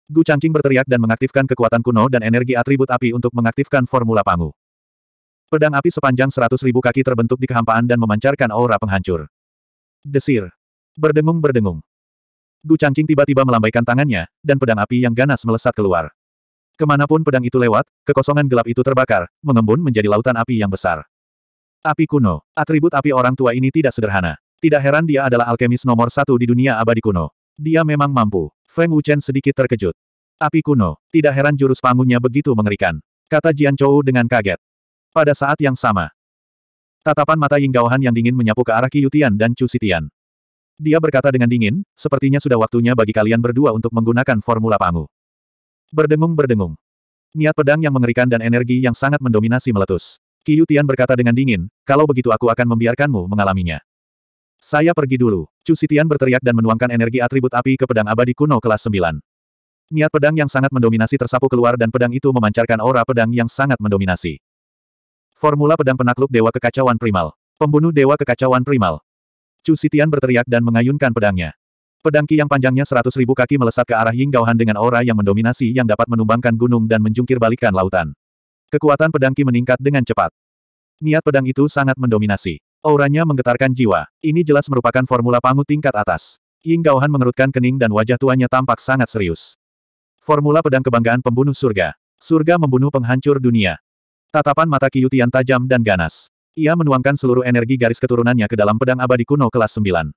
Gu Changqing berteriak dan mengaktifkan kekuatan kuno dan energi atribut api untuk mengaktifkan formula pangu. Pedang api sepanjang seratus ribu kaki terbentuk di kehampaan dan memancarkan aura penghancur. Desir. Berdengung-berdengung. Gu Changqing tiba-tiba melambaikan tangannya, dan pedang api yang ganas melesat keluar. Kemanapun pedang itu lewat, kekosongan gelap itu terbakar, mengembun menjadi lautan api yang besar. Api kuno. Atribut api orang tua ini tidak sederhana. Tidak heran dia adalah alkemis nomor satu di dunia abadi kuno. Dia memang mampu. Feng Wuchen sedikit terkejut. Api kuno. Tidak heran jurus pangunnya begitu mengerikan. Kata Jian Chou dengan kaget. Pada saat yang sama, tatapan mata Ying Gaohan yang dingin menyapu ke arah Qiyutian dan Chu Sitian. Dia berkata dengan dingin, sepertinya sudah waktunya bagi kalian berdua untuk menggunakan formula pangu. Berdengung-berdengung. Niat pedang yang mengerikan dan energi yang sangat mendominasi meletus. Qiyutian berkata dengan dingin, kalau begitu aku akan membiarkanmu mengalaminya. Saya pergi dulu. Chu Sitian berteriak dan menuangkan energi atribut api ke pedang abadi kuno kelas 9. Niat pedang yang sangat mendominasi tersapu keluar dan pedang itu memancarkan aura pedang yang sangat mendominasi. Formula pedang penakluk Dewa Kekacauan Primal. Pembunuh Dewa Kekacauan Primal. Chu Sitian berteriak dan mengayunkan pedangnya. Pedang Qi yang panjangnya seratus ribu kaki melesat ke arah Ying Gaohan dengan aura yang mendominasi yang dapat menumbangkan gunung dan menjungkir balikan lautan. Kekuatan pedang Qi meningkat dengan cepat. Niat pedang itu sangat mendominasi. Auranya menggetarkan jiwa. Ini jelas merupakan formula pangu tingkat atas. Ying Gaohan mengerutkan kening dan wajah tuanya tampak sangat serius. Formula pedang kebanggaan pembunuh surga. Surga membunuh penghancur dunia. Tatapan mata Kiyutian tajam dan ganas. Ia menuangkan seluruh energi garis keturunannya ke dalam pedang abadi kuno kelas 9.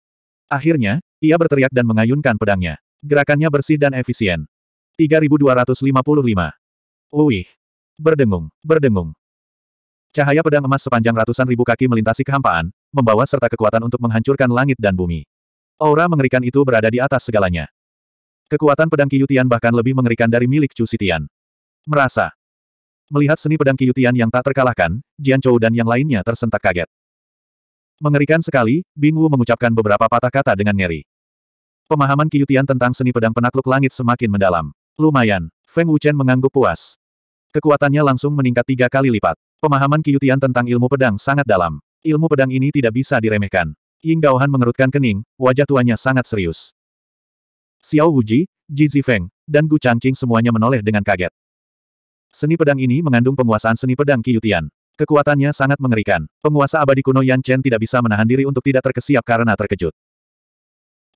Akhirnya, ia berteriak dan mengayunkan pedangnya. Gerakannya bersih dan efisien. 3255. Uih. Berdengung, berdengung. Cahaya pedang emas sepanjang ratusan ribu kaki melintasi kehampaan, membawa serta kekuatan untuk menghancurkan langit dan bumi. Aura mengerikan itu berada di atas segalanya. Kekuatan pedang Kiyutian bahkan lebih mengerikan dari milik Chu Sitian. Merasa, Melihat seni pedang Qiutian yang tak terkalahkan, Jian Chou dan yang lainnya tersentak kaget. Mengerikan sekali, Bing Wu mengucapkan beberapa patah kata dengan ngeri. Pemahaman Qiutian tentang seni pedang penakluk langit semakin mendalam. Lumayan, Feng Wuchen mengangguk puas. Kekuatannya langsung meningkat tiga kali lipat. Pemahaman Qiutian tentang ilmu pedang sangat dalam. Ilmu pedang ini tidak bisa diremehkan. Ying Gaohan mengerutkan kening, wajah tuanya sangat serius. Xiao Wuji, Ji Zifeng, dan Gu Changqing semuanya menoleh dengan kaget. Seni pedang ini mengandung penguasaan seni pedang Qiyutian. Kekuatannya sangat mengerikan. Penguasa abadi kuno Yan Chen tidak bisa menahan diri untuk tidak terkesiap karena terkejut.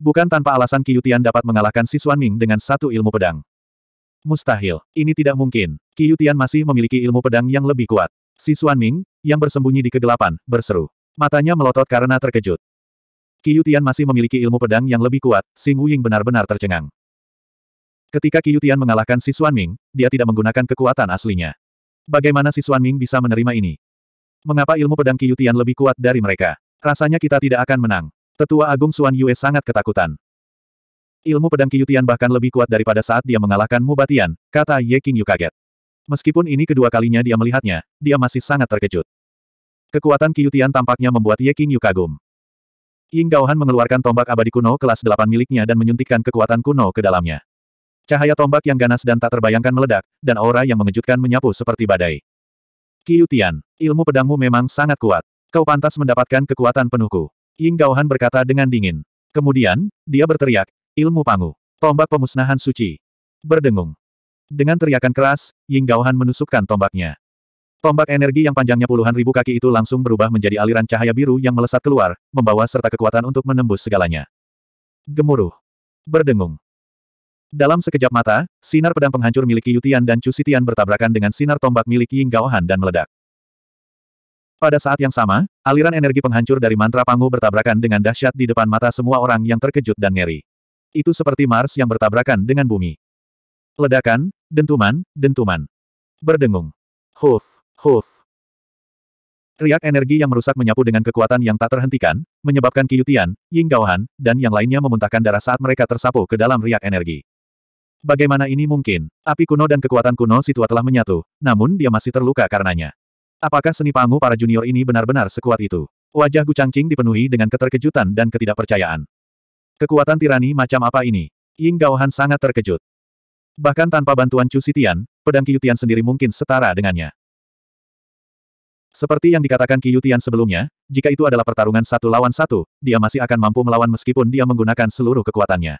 Bukan tanpa alasan Qiyutian dapat mengalahkan si Xuan Ming dengan satu ilmu pedang. Mustahil. Ini tidak mungkin. Qiyutian masih memiliki ilmu pedang yang lebih kuat. Si Xuan Ming, yang bersembunyi di kegelapan, berseru. Matanya melotot karena terkejut. Qiyutian masih memiliki ilmu pedang yang lebih kuat, Sing Wuying benar-benar tercengang. Ketika Qiyutian mengalahkan si Xuanming, dia tidak menggunakan kekuatan aslinya. Bagaimana si Xuanming bisa menerima ini? Mengapa ilmu pedang Qiyutian lebih kuat dari mereka? Rasanya kita tidak akan menang. Tetua Agung Suan Yue sangat ketakutan. Ilmu pedang Qiyutian bahkan lebih kuat daripada saat dia mengalahkan Mubatian, kata Ye King Yu kaget. Meskipun ini kedua kalinya dia melihatnya, dia masih sangat terkejut. Kekuatan Qiyutian tampaknya membuat Ye King Yu kagum. Ying Gaohan mengeluarkan tombak abadi kuno kelas 8 miliknya dan menyuntikkan kekuatan kuno ke dalamnya. Cahaya tombak yang ganas dan tak terbayangkan meledak, dan aura yang mengejutkan menyapu seperti badai. Kiyutian, ilmu pedangmu memang sangat kuat. Kau pantas mendapatkan kekuatan penuhku. Ying Gaohan berkata dengan dingin. Kemudian, dia berteriak, ilmu pangu. Tombak pemusnahan suci. Berdengung. Dengan teriakan keras, Ying Gaohan menusukkan tombaknya. Tombak energi yang panjangnya puluhan ribu kaki itu langsung berubah menjadi aliran cahaya biru yang melesat keluar, membawa serta kekuatan untuk menembus segalanya. Gemuruh. Berdengung. Dalam sekejap mata, sinar pedang penghancur miliki Yutian dan Chu Sitian bertabrakan dengan sinar tombak miliki Ying Gaohan dan meledak. Pada saat yang sama, aliran energi penghancur dari mantra Pangu bertabrakan dengan dahsyat di depan mata semua orang yang terkejut dan ngeri. Itu seperti Mars yang bertabrakan dengan bumi. Ledakan, dentuman, dentuman. Berdengung. Huf, huf. Riak energi yang merusak menyapu dengan kekuatan yang tak terhentikan, menyebabkan Kiyutian, Ying Gaohan, dan yang lainnya memuntahkan darah saat mereka tersapu ke dalam riak energi. Bagaimana ini mungkin? Api kuno dan kekuatan kuno situa telah menyatu, namun dia masih terluka karenanya. Apakah seni pangu para junior ini benar-benar sekuat itu? Wajah Gu Changqing dipenuhi dengan keterkejutan dan ketidakpercayaan. Kekuatan tirani macam apa ini? Ying Gaohan sangat terkejut. Bahkan tanpa bantuan Chu Sitian, pedang Qiutian sendiri mungkin setara dengannya. Seperti yang dikatakan Qiutian sebelumnya, jika itu adalah pertarungan satu lawan satu, dia masih akan mampu melawan meskipun dia menggunakan seluruh kekuatannya.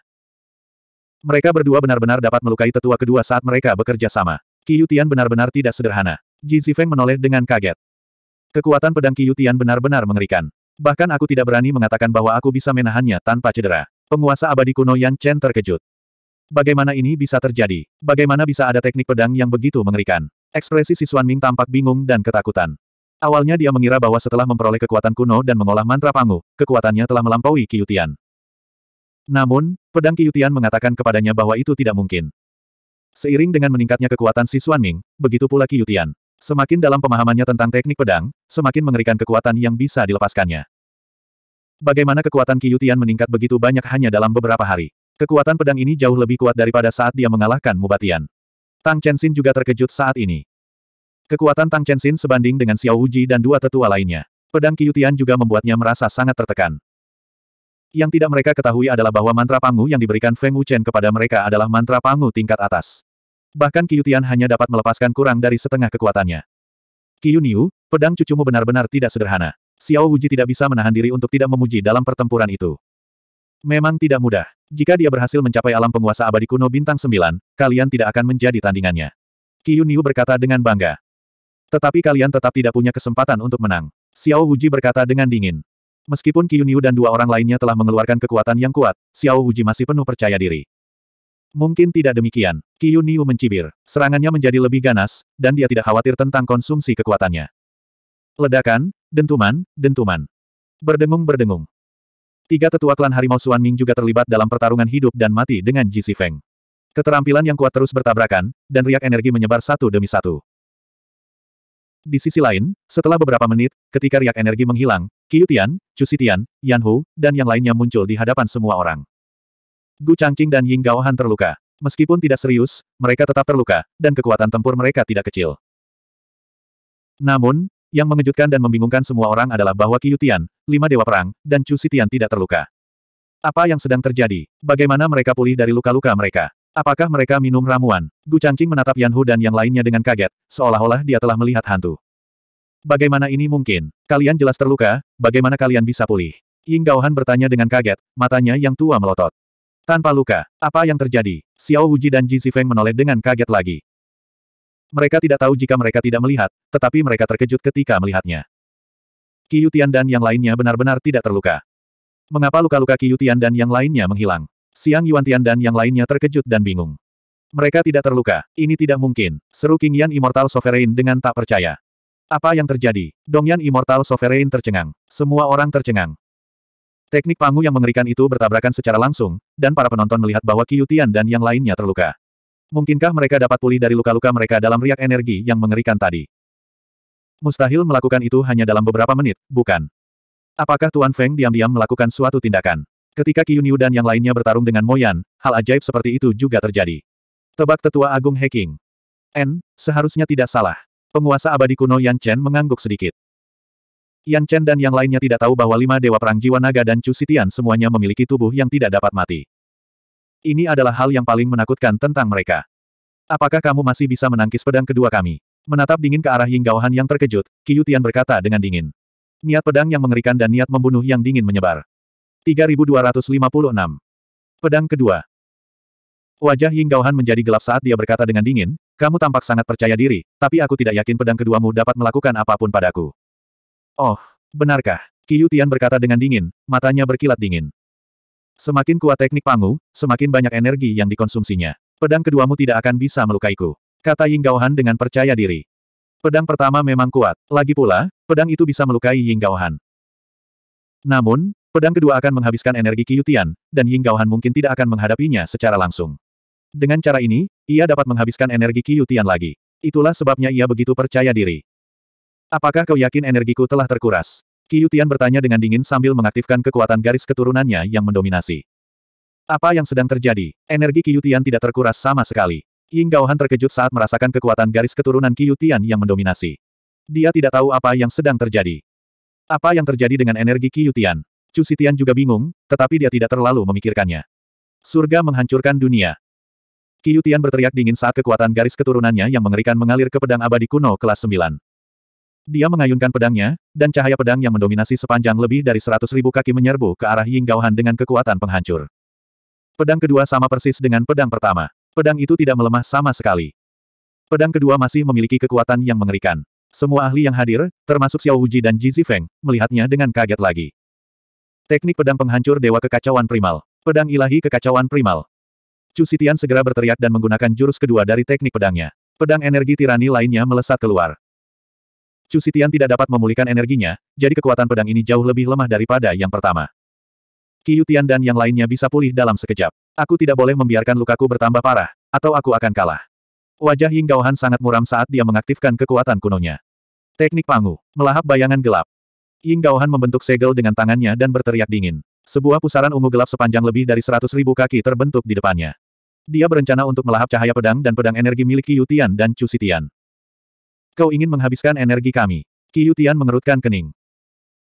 Mereka berdua benar-benar dapat melukai tetua kedua saat mereka bekerja sama. Qiyutian benar-benar tidak sederhana. Ji Zifeng menoleh dengan kaget. Kekuatan pedang Qiyutian benar-benar mengerikan. Bahkan aku tidak berani mengatakan bahwa aku bisa menahannya tanpa cedera. Penguasa abadi kuno Yan Chen terkejut. Bagaimana ini bisa terjadi? Bagaimana bisa ada teknik pedang yang begitu mengerikan? Ekspresi Si Ming tampak bingung dan ketakutan. Awalnya dia mengira bahwa setelah memperoleh kekuatan kuno dan mengolah mantra pangu, kekuatannya telah melampaui Qiyutian. Namun, pedang Qiutian mengatakan kepadanya bahwa itu tidak mungkin. Seiring dengan meningkatnya kekuatan si Ming, begitu pula Qiutian. Semakin dalam pemahamannya tentang teknik pedang, semakin mengerikan kekuatan yang bisa dilepaskannya. Bagaimana kekuatan Qiutian meningkat begitu banyak hanya dalam beberapa hari. Kekuatan pedang ini jauh lebih kuat daripada saat dia mengalahkan Mubatian. Tang Chenxin juga terkejut saat ini. Kekuatan Tang Chenxin sebanding dengan Xiao Wuji dan dua tetua lainnya. Pedang Qiutian juga membuatnya merasa sangat tertekan. Yang tidak mereka ketahui adalah bahwa mantra Pangu yang diberikan Feng Wuchen kepada mereka adalah mantra Pangu tingkat atas. Bahkan Qiutian hanya dapat melepaskan kurang dari setengah kekuatannya. Qiuniu, pedang cucumu benar-benar tidak sederhana. Xiao Wuji tidak bisa menahan diri untuk tidak memuji dalam pertempuran itu. Memang tidak mudah. Jika dia berhasil mencapai alam penguasa abadi kuno bintang Sembilan, kalian tidak akan menjadi tandingannya. Qiuniu berkata dengan bangga. Tetapi kalian tetap tidak punya kesempatan untuk menang. Xiao Wuji berkata dengan dingin. Meskipun Qiunyu dan dua orang lainnya telah mengeluarkan kekuatan yang kuat, Xiao Wuji masih penuh percaya diri. Mungkin tidak demikian. Qiunyu mencibir. Serangannya menjadi lebih ganas, dan dia tidak khawatir tentang konsumsi kekuatannya. Ledakan, dentuman, dentuman. Berdengung-berdengung. Tiga tetua klan harimau Suan Ming juga terlibat dalam pertarungan hidup dan mati dengan Ji Feng. Keterampilan yang kuat terus bertabrakan, dan riak energi menyebar satu demi satu. Di sisi lain, setelah beberapa menit, ketika riak energi menghilang, Qiu Tian, Chu Sitian, Yan Hu, dan yang lainnya muncul di hadapan semua orang. Gu Changqing dan Ying Gaohan terluka. Meskipun tidak serius, mereka tetap terluka, dan kekuatan tempur mereka tidak kecil. Namun, yang mengejutkan dan membingungkan semua orang adalah bahwa Qiu lima dewa perang, dan Chu Sitian tidak terluka. Apa yang sedang terjadi? Bagaimana mereka pulih dari luka-luka mereka? Apakah mereka minum ramuan? Gu Changqing menatap Yan Hu dan yang lainnya dengan kaget, seolah-olah dia telah melihat hantu. Bagaimana ini mungkin? Kalian jelas terluka, bagaimana kalian bisa pulih? Ying Gaohan bertanya dengan kaget, matanya yang tua melotot. Tanpa luka, apa yang terjadi? Xiao Wuji dan Ji Zifeng menoleh dengan kaget lagi. Mereka tidak tahu jika mereka tidak melihat, tetapi mereka terkejut ketika melihatnya. Tian dan yang lainnya benar-benar tidak terluka. Mengapa luka-luka Tian dan yang lainnya menghilang? Yuan Yuantian dan yang lainnya terkejut dan bingung. Mereka tidak terluka. Ini tidak mungkin. Seru King Yan Immortal Sovereign dengan tak percaya. Apa yang terjadi? Dong Yan Immortal Sovereign tercengang. Semua orang tercengang. Teknik pangu yang mengerikan itu bertabrakan secara langsung, dan para penonton melihat bahwa Qiutian dan yang lainnya terluka. Mungkinkah mereka dapat pulih dari luka-luka mereka dalam riak energi yang mengerikan tadi? Mustahil melakukan itu hanya dalam beberapa menit, bukan? Apakah Tuan Feng diam-diam melakukan suatu tindakan? Ketika Qiyunyu dan yang lainnya bertarung dengan Moyan, hal ajaib seperti itu juga terjadi. Tebak Tetua Agung Heking. N, seharusnya tidak salah. Penguasa abadi kuno Yan Chen mengangguk sedikit. Yan Chen dan yang lainnya tidak tahu bahwa lima dewa perang jiwa naga dan Chu Sitian semuanya memiliki tubuh yang tidak dapat mati. Ini adalah hal yang paling menakutkan tentang mereka. Apakah kamu masih bisa menangkis pedang kedua kami? Menatap dingin ke arah Ying Gaohan yang terkejut, Ki Tian berkata dengan dingin. Niat pedang yang mengerikan dan niat membunuh yang dingin menyebar. 3256. Pedang kedua. Wajah Ying Gaohan menjadi gelap saat dia berkata dengan dingin, kamu tampak sangat percaya diri, tapi aku tidak yakin pedang keduamu dapat melakukan apapun padaku. Oh, benarkah? Qiyu Tian berkata dengan dingin, matanya berkilat dingin. Semakin kuat teknik pangu, semakin banyak energi yang dikonsumsinya. Pedang keduamu tidak akan bisa melukaiku. Kata Ying Gaohan dengan percaya diri. Pedang pertama memang kuat, lagi pula, pedang itu bisa melukai Ying Gaohan. Namun, Pedang kedua akan menghabiskan energi Qiutian, dan Ying Yinggaohan mungkin tidak akan menghadapinya secara langsung. Dengan cara ini, ia dapat menghabiskan energi Qiutian lagi. Itulah sebabnya ia begitu percaya diri. Apakah kau yakin energiku telah terkuras? Qiutian bertanya dengan dingin sambil mengaktifkan kekuatan garis keturunannya yang mendominasi. Apa yang sedang terjadi? Energi Qiutian tidak terkuras sama sekali. Ying Yinggaohan terkejut saat merasakan kekuatan garis keturunan Qiutian yang mendominasi. Dia tidak tahu apa yang sedang terjadi. Apa yang terjadi dengan energi Qiutian? Chu Sitian juga bingung, tetapi dia tidak terlalu memikirkannya. Surga menghancurkan dunia. Qiutian berteriak dingin saat kekuatan garis keturunannya yang mengerikan mengalir ke pedang abadi kuno kelas 9. Dia mengayunkan pedangnya, dan cahaya pedang yang mendominasi sepanjang lebih dari seratus ribu kaki menyerbu ke arah Ying Gaohan dengan kekuatan penghancur. Pedang kedua sama persis dengan pedang pertama. Pedang itu tidak melemah sama sekali. Pedang kedua masih memiliki kekuatan yang mengerikan. Semua ahli yang hadir, termasuk Xiao Wuji dan Ji Zifeng, melihatnya dengan kaget lagi. Teknik pedang penghancur Dewa Kekacauan Primal. Pedang ilahi kekacauan primal. Chu Sitian segera berteriak dan menggunakan jurus kedua dari teknik pedangnya. Pedang energi tirani lainnya melesat keluar. Chu Sitian tidak dapat memulihkan energinya, jadi kekuatan pedang ini jauh lebih lemah daripada yang pertama. Tian dan yang lainnya bisa pulih dalam sekejap. Aku tidak boleh membiarkan lukaku bertambah parah, atau aku akan kalah. Wajah Ying Gaohan sangat muram saat dia mengaktifkan kekuatan kunonya. Teknik pangu, melahap bayangan gelap, Ying Gaohan membentuk segel dengan tangannya dan berteriak dingin. Sebuah pusaran ungu gelap sepanjang lebih dari seratus ribu kaki terbentuk di depannya. Dia berencana untuk melahap cahaya pedang dan pedang energi milik Qiutian Tian dan Chu Sitian. Kau ingin menghabiskan energi kami. Qiutian Tian mengerutkan kening.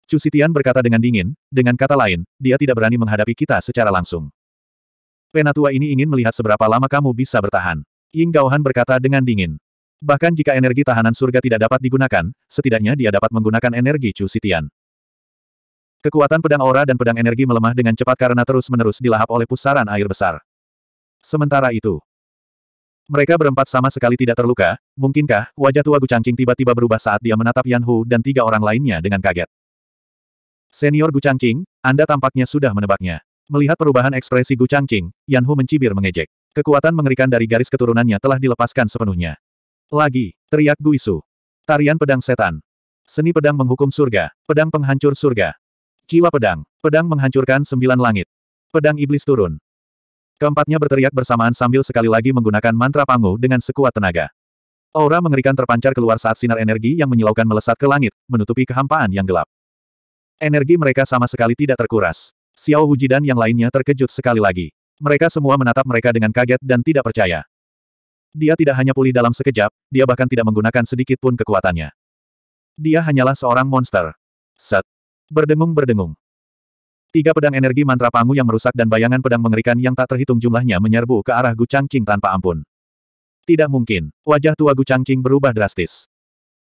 Chu Sitian berkata dengan dingin, dengan kata lain, dia tidak berani menghadapi kita secara langsung. Penatua ini ingin melihat seberapa lama kamu bisa bertahan. Ying Gaohan berkata dengan dingin. Bahkan jika energi tahanan surga tidak dapat digunakan, setidaknya dia dapat menggunakan energi Chu Sitian. Kekuatan pedang aura dan pedang energi melemah dengan cepat karena terus-menerus dilahap oleh pusaran air besar. Sementara itu, mereka berempat sama sekali tidak terluka, mungkinkah wajah tua Gu Changqing tiba-tiba berubah saat dia menatap Yan Hu dan tiga orang lainnya dengan kaget. Senior Gu Changqing, Anda tampaknya sudah menebaknya. Melihat perubahan ekspresi Gucangcing, Yan Hu mencibir mengejek. Kekuatan mengerikan dari garis keturunannya telah dilepaskan sepenuhnya. Lagi, teriak Guisu. Tarian pedang setan. Seni pedang menghukum surga, pedang penghancur surga. Jiwa pedang, pedang menghancurkan sembilan langit. Pedang iblis turun. Keempatnya berteriak bersamaan sambil sekali lagi menggunakan mantra pangu dengan sekuat tenaga. Aura mengerikan terpancar keluar saat sinar energi yang menyilaukan melesat ke langit, menutupi kehampaan yang gelap. Energi mereka sama sekali tidak terkuras. Xiao Wuji dan yang lainnya terkejut sekali lagi. Mereka semua menatap mereka dengan kaget dan tidak percaya. Dia tidak hanya pulih dalam sekejap, dia bahkan tidak menggunakan sedikit pun kekuatannya. Dia hanyalah seorang monster. Set. Berdengung-berdengung. Tiga pedang energi mantra pangu yang merusak dan bayangan pedang mengerikan yang tak terhitung jumlahnya menyerbu ke arah Gu Changqing tanpa ampun. Tidak mungkin, wajah tua Gu Changqing berubah drastis.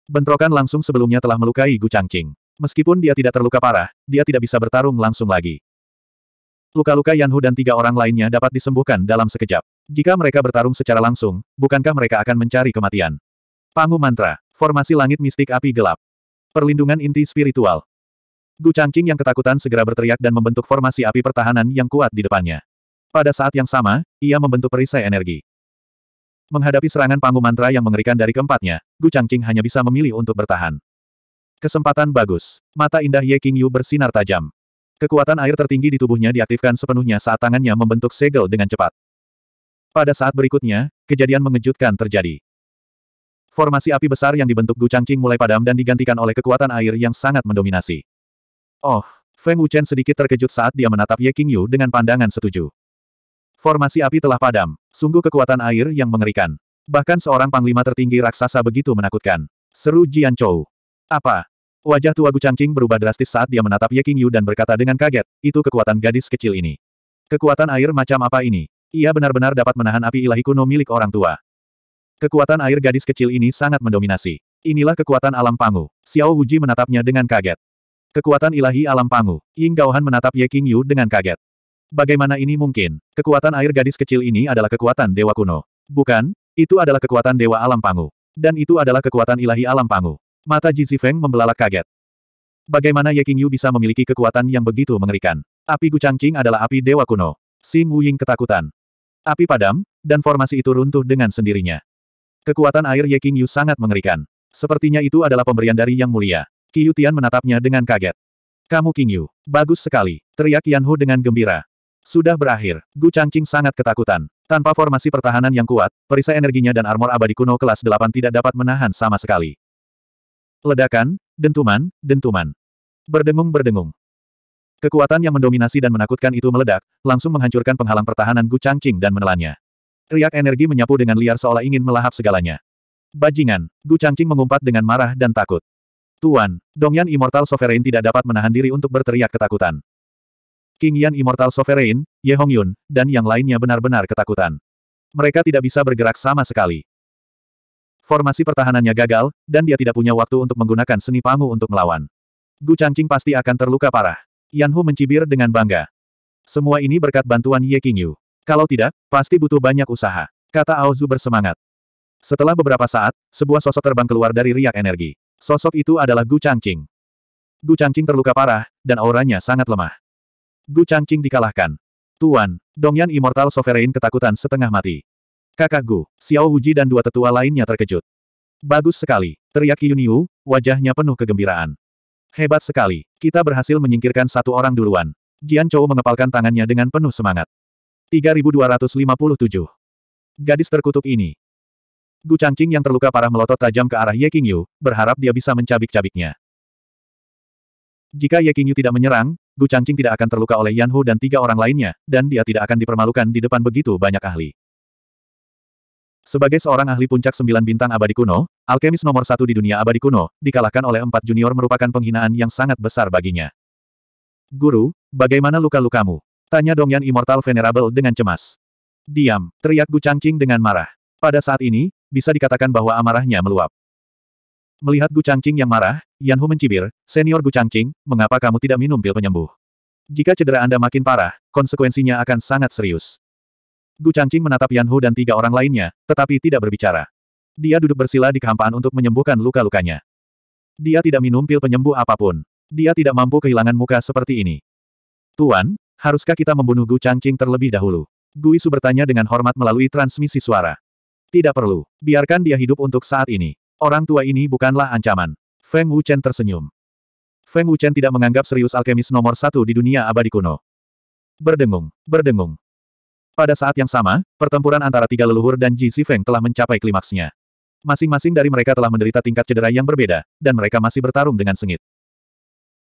Bentrokan langsung sebelumnya telah melukai Gu Changqing. Meskipun dia tidak terluka parah, dia tidak bisa bertarung langsung lagi. Luka-luka Yanhu dan tiga orang lainnya dapat disembuhkan dalam sekejap. Jika mereka bertarung secara langsung, bukankah mereka akan mencari kematian? Pangu Mantra, formasi langit mistik api gelap. Perlindungan inti spiritual. Gu Changqing yang ketakutan segera berteriak dan membentuk formasi api pertahanan yang kuat di depannya. Pada saat yang sama, ia membentuk perisai energi. Menghadapi serangan Pangu Mantra yang mengerikan dari keempatnya, Gu Changqing hanya bisa memilih untuk bertahan. Kesempatan bagus. Mata indah Ye King Yu bersinar tajam. Kekuatan air tertinggi di tubuhnya diaktifkan sepenuhnya saat tangannya membentuk segel dengan cepat. Pada saat berikutnya, kejadian mengejutkan terjadi. Formasi api besar yang dibentuk Gu Changqing mulai padam dan digantikan oleh kekuatan air yang sangat mendominasi. Oh, Feng Wuchen sedikit terkejut saat dia menatap Ye Qingyu dengan pandangan setuju. Formasi api telah padam, sungguh kekuatan air yang mengerikan. Bahkan seorang panglima tertinggi raksasa begitu menakutkan. Seru Jian Chou. Apa? Wajah tua Gu Changqing berubah drastis saat dia menatap Ye Qingyu dan berkata dengan kaget, itu kekuatan gadis kecil ini. Kekuatan air macam apa ini? Ia benar-benar dapat menahan api ilahi kuno milik orang tua. Kekuatan air gadis kecil ini sangat mendominasi. Inilah kekuatan alam pangu. Xiao Wuji menatapnya dengan kaget. Kekuatan ilahi alam pangu. Ying Gaohan menatap Ye King Yu dengan kaget. Bagaimana ini mungkin? Kekuatan air gadis kecil ini adalah kekuatan dewa kuno. Bukan, itu adalah kekuatan dewa alam pangu. Dan itu adalah kekuatan ilahi alam pangu. Mata Ji Feng membelalak kaget. Bagaimana Ye King Yu bisa memiliki kekuatan yang begitu mengerikan? Api Gu Changqing adalah api dewa kuno. Xing Wuying ketakutan. Api padam, dan formasi itu runtuh dengan sendirinya. Kekuatan air Ye Qingyu Yu sangat mengerikan. Sepertinya itu adalah pemberian dari Yang Mulia. Qiu Yutian menatapnya dengan kaget. Kamu King Yu, bagus sekali, teriak Yan Hu dengan gembira. Sudah berakhir, Gu Changqing sangat ketakutan. Tanpa formasi pertahanan yang kuat, perisai energinya dan armor abadi kuno kelas 8 tidak dapat menahan sama sekali. Ledakan, dentuman, dentuman. Berdengung-berdengung. Kekuatan yang mendominasi dan menakutkan itu meledak, langsung menghancurkan penghalang pertahanan Gu Changqing dan menelannya. Riak energi menyapu dengan liar seolah ingin melahap segalanya. Bajingan, Gu Changqing mengumpat dengan marah dan takut. Tuan, Dong Yan Immortal Sovereign tidak dapat menahan diri untuk berteriak ketakutan. King Yan Immortal Sovereign, Ye Hongyun dan yang lainnya benar-benar ketakutan. Mereka tidak bisa bergerak sama sekali. Formasi pertahanannya gagal, dan dia tidak punya waktu untuk menggunakan seni pangu untuk melawan. Gu Changqing pasti akan terluka parah. Yan Hu mencibir dengan bangga. Semua ini berkat bantuan Ye Yu. Kalau tidak, pasti butuh banyak usaha. Kata Aozu bersemangat. Setelah beberapa saat, sebuah sosok terbang keluar dari riak energi. Sosok itu adalah Gu Changqing. Gu Changqing terluka parah, dan auranya sangat lemah. Gu Changqing dikalahkan. Tuan, Dongyan Immortal Sovereign ketakutan setengah mati. Kakak Gu, Xiao Wuji dan dua tetua lainnya terkejut. Bagus sekali, teriak Yuniu, wajahnya penuh kegembiraan. Hebat sekali. Kita berhasil menyingkirkan satu orang duluan. Jian Chou mengepalkan tangannya dengan penuh semangat. 3257. Gadis terkutuk ini. Gu Changqing yang terluka parah melotot tajam ke arah Ye Qingyu, berharap dia bisa mencabik-cabiknya. Jika Ye Qingyu tidak menyerang, Gu Changqing tidak akan terluka oleh Yan Hu dan tiga orang lainnya, dan dia tidak akan dipermalukan di depan begitu banyak ahli. Sebagai seorang ahli puncak sembilan bintang abadi kuno, alkemis nomor satu di dunia abadi kuno, dikalahkan oleh empat junior merupakan penghinaan yang sangat besar baginya. Guru, bagaimana luka-lukamu? Tanya Dongyan Immortal Venerable dengan cemas. Diam, teriak Gu Changqing dengan marah. Pada saat ini, bisa dikatakan bahwa amarahnya meluap. Melihat Gu Changqing yang marah, Yan Hu mencibir, Senior Gu Changqing, mengapa kamu tidak minum pil penyembuh? Jika cedera Anda makin parah, konsekuensinya akan sangat serius. Gu Changqing menatap Yan Hu dan tiga orang lainnya, tetapi tidak berbicara. Dia duduk bersila di kehampaan untuk menyembuhkan luka-lukanya. Dia tidak minum pil penyembuh apapun. Dia tidak mampu kehilangan muka seperti ini. Tuan, haruskah kita membunuh Gu Changqing terlebih dahulu? Gu Isu bertanya dengan hormat melalui transmisi suara. Tidak perlu. Biarkan dia hidup untuk saat ini. Orang tua ini bukanlah ancaman. Feng Wuchen tersenyum. Feng Wuchen tidak menganggap serius alkemis nomor satu di dunia abadi kuno. Berdengung, berdengung. Pada saat yang sama, pertempuran antara tiga leluhur dan Ji Sifeng telah mencapai klimaksnya. Masing-masing dari mereka telah menderita tingkat cedera yang berbeda, dan mereka masih bertarung dengan sengit.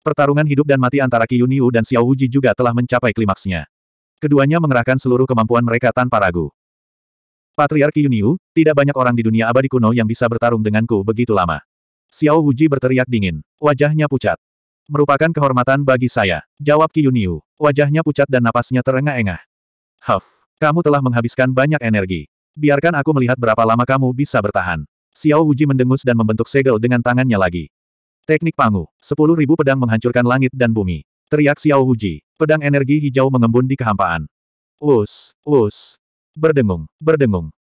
Pertarungan hidup dan mati antara Ki Niu dan Xiao Wuji juga telah mencapai klimaksnya. Keduanya mengerahkan seluruh kemampuan mereka tanpa ragu. Patriark Qiu tidak banyak orang di dunia abadi kuno yang bisa bertarung denganku begitu lama. Xiao Wuji berteriak dingin. Wajahnya pucat. Merupakan kehormatan bagi saya. Jawab Ki Niu. Wajahnya pucat dan napasnya terengah-engah. Huff, kamu telah menghabiskan banyak energi. Biarkan aku melihat berapa lama kamu bisa bertahan. Xiao Wuji mendengus dan membentuk segel dengan tangannya lagi. Teknik Pangu, sepuluh ribu pedang menghancurkan langit dan bumi. Teriak Xiao Wuji, pedang energi hijau mengembun di kehampaan. Us, us. Berdengung, berdengung.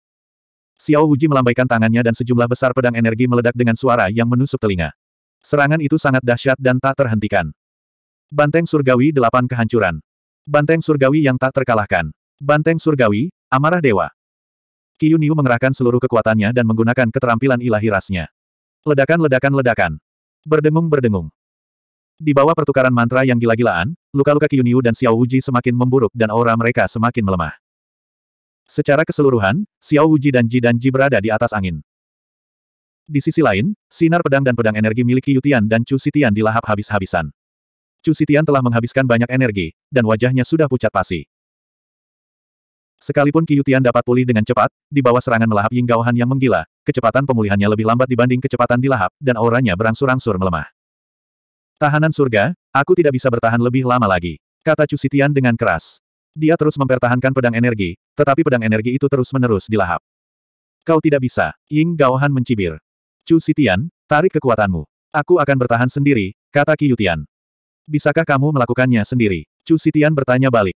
Xiao Wuji melambaikan tangannya dan sejumlah besar pedang energi meledak dengan suara yang menusuk telinga. Serangan itu sangat dahsyat dan tak terhentikan. Banteng Surgawi delapan Kehancuran. Banteng Surgawi yang tak terkalahkan. Banteng surgawi, amarah dewa. Kiyuniu mengerahkan seluruh kekuatannya dan menggunakan keterampilan ilahi rasnya. Ledakan-ledakan-ledakan. Berdengung-berdengung. Di bawah pertukaran mantra yang gila-gilaan, luka-luka Kiyuniu dan Xiao Wuji semakin memburuk dan aura mereka semakin melemah. Secara keseluruhan, Xiao Wuji dan Ji dan Ji berada di atas angin. Di sisi lain, sinar pedang dan pedang energi milik Yutian dan Chu Sitian dilahap habis-habisan. Chu Sitian telah menghabiskan banyak energi, dan wajahnya sudah pucat pasi. Sekalipun Qiutian dapat pulih dengan cepat, di bawah serangan melahap Ying Gaohan yang menggila, kecepatan pemulihannya lebih lambat dibanding kecepatan dilahap, dan auranya berangsur-angsur melemah. Tahanan surga, aku tidak bisa bertahan lebih lama lagi, kata Cusitian dengan keras. Dia terus mempertahankan pedang energi, tetapi pedang energi itu terus-menerus dilahap. Kau tidak bisa, Ying Gaohan mencibir. Cusitian, tarik kekuatanmu. Aku akan bertahan sendiri, kata Qiutian. Bisakah kamu melakukannya sendiri? Cusitian bertanya balik.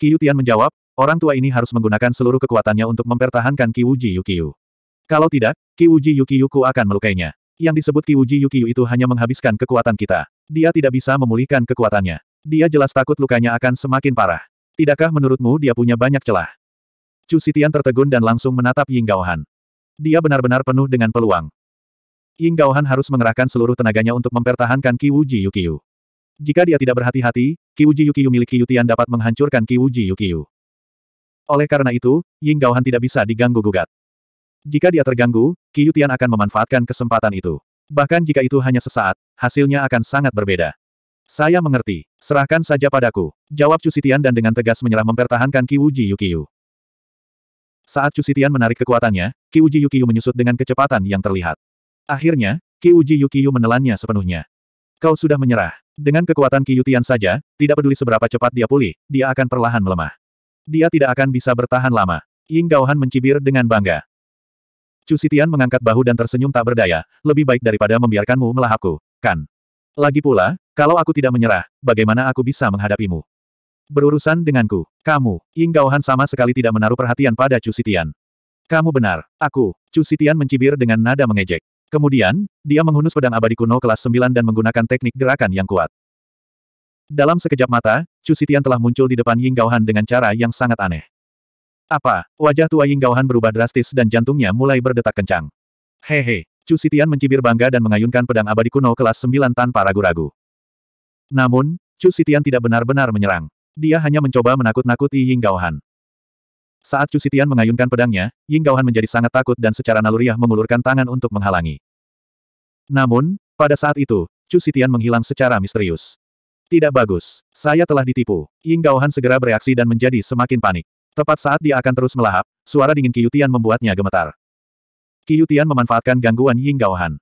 Qiutian menjawab, orang tua ini harus menggunakan seluruh kekuatannya untuk mempertahankan Ki Kiwuji Yukio. Kalau tidak, Ki Kiwuji ku akan melukainya. Yang disebut Ki Kiwuji Yukio itu hanya menghabiskan kekuatan kita. Dia tidak bisa memulihkan kekuatannya. Dia jelas takut lukanya akan semakin parah. Tidakkah menurutmu dia punya banyak celah? Chu Sitian tertegun dan langsung menatap Ying Gaohan. Dia benar-benar penuh dengan peluang. Ying Gaohan harus mengerahkan seluruh tenaganya untuk mempertahankan Ki Kiwuji Yukio. Jika dia tidak berhati-hati, Ki Kiwuji Yukio milik Qiyutian dapat menghancurkan Ki Kiwuji Yukio. Oleh karena itu, Ying Gaohan tidak bisa diganggu-gugat. Jika dia terganggu, Qi Yutian akan memanfaatkan kesempatan itu. Bahkan jika itu hanya sesaat, hasilnya akan sangat berbeda. Saya mengerti. Serahkan saja padaku. Jawab Cusitian dan dengan tegas menyerah mempertahankan Kiwuji Yukiyu. Saat Cusitian menarik kekuatannya, Kiwuji Yukiyu menyusut dengan kecepatan yang terlihat. Akhirnya, Kiwuji Yukiyu menelannya sepenuhnya. Kau sudah menyerah. Dengan kekuatan Kiyutian saja, tidak peduli seberapa cepat dia pulih, dia akan perlahan melemah. Dia tidak akan bisa bertahan lama. Ying Gaohan mencibir dengan bangga. Chu Sitian mengangkat bahu dan tersenyum tak berdaya, lebih baik daripada membiarkanmu melahapku, kan? Lagi pula, kalau aku tidak menyerah, bagaimana aku bisa menghadapimu? Berurusan denganku, kamu, Ying Gaohan sama sekali tidak menaruh perhatian pada Chu Sitian. Kamu benar, aku, Chu Sitian mencibir dengan nada mengejek. Kemudian, dia menghunus pedang abadi kuno kelas 9 dan menggunakan teknik gerakan yang kuat. Dalam sekejap mata, Chu Sitian telah muncul di depan Ying Gaohan dengan cara yang sangat aneh. Apa? Wajah tua Ying Gaohan berubah drastis dan jantungnya mulai berdetak kencang. Hehe, Chu Sitian mencibir bangga dan mengayunkan pedang abadi kuno kelas 9 tanpa ragu-ragu. Namun, Chu Sitian tidak benar-benar menyerang. Dia hanya mencoba menakut-nakuti Ying Gaohan. Saat Chu Sitian mengayunkan pedangnya, Ying Gaohan menjadi sangat takut dan secara naluriah mengulurkan tangan untuk menghalangi. Namun, pada saat itu, Chu Sitian menghilang secara misterius. Tidak bagus. Saya telah ditipu. Ying Gaohan segera bereaksi dan menjadi semakin panik. Tepat saat dia akan terus melahap, suara dingin Yutian membuatnya gemetar. Yutian memanfaatkan gangguan Ying Gaohan.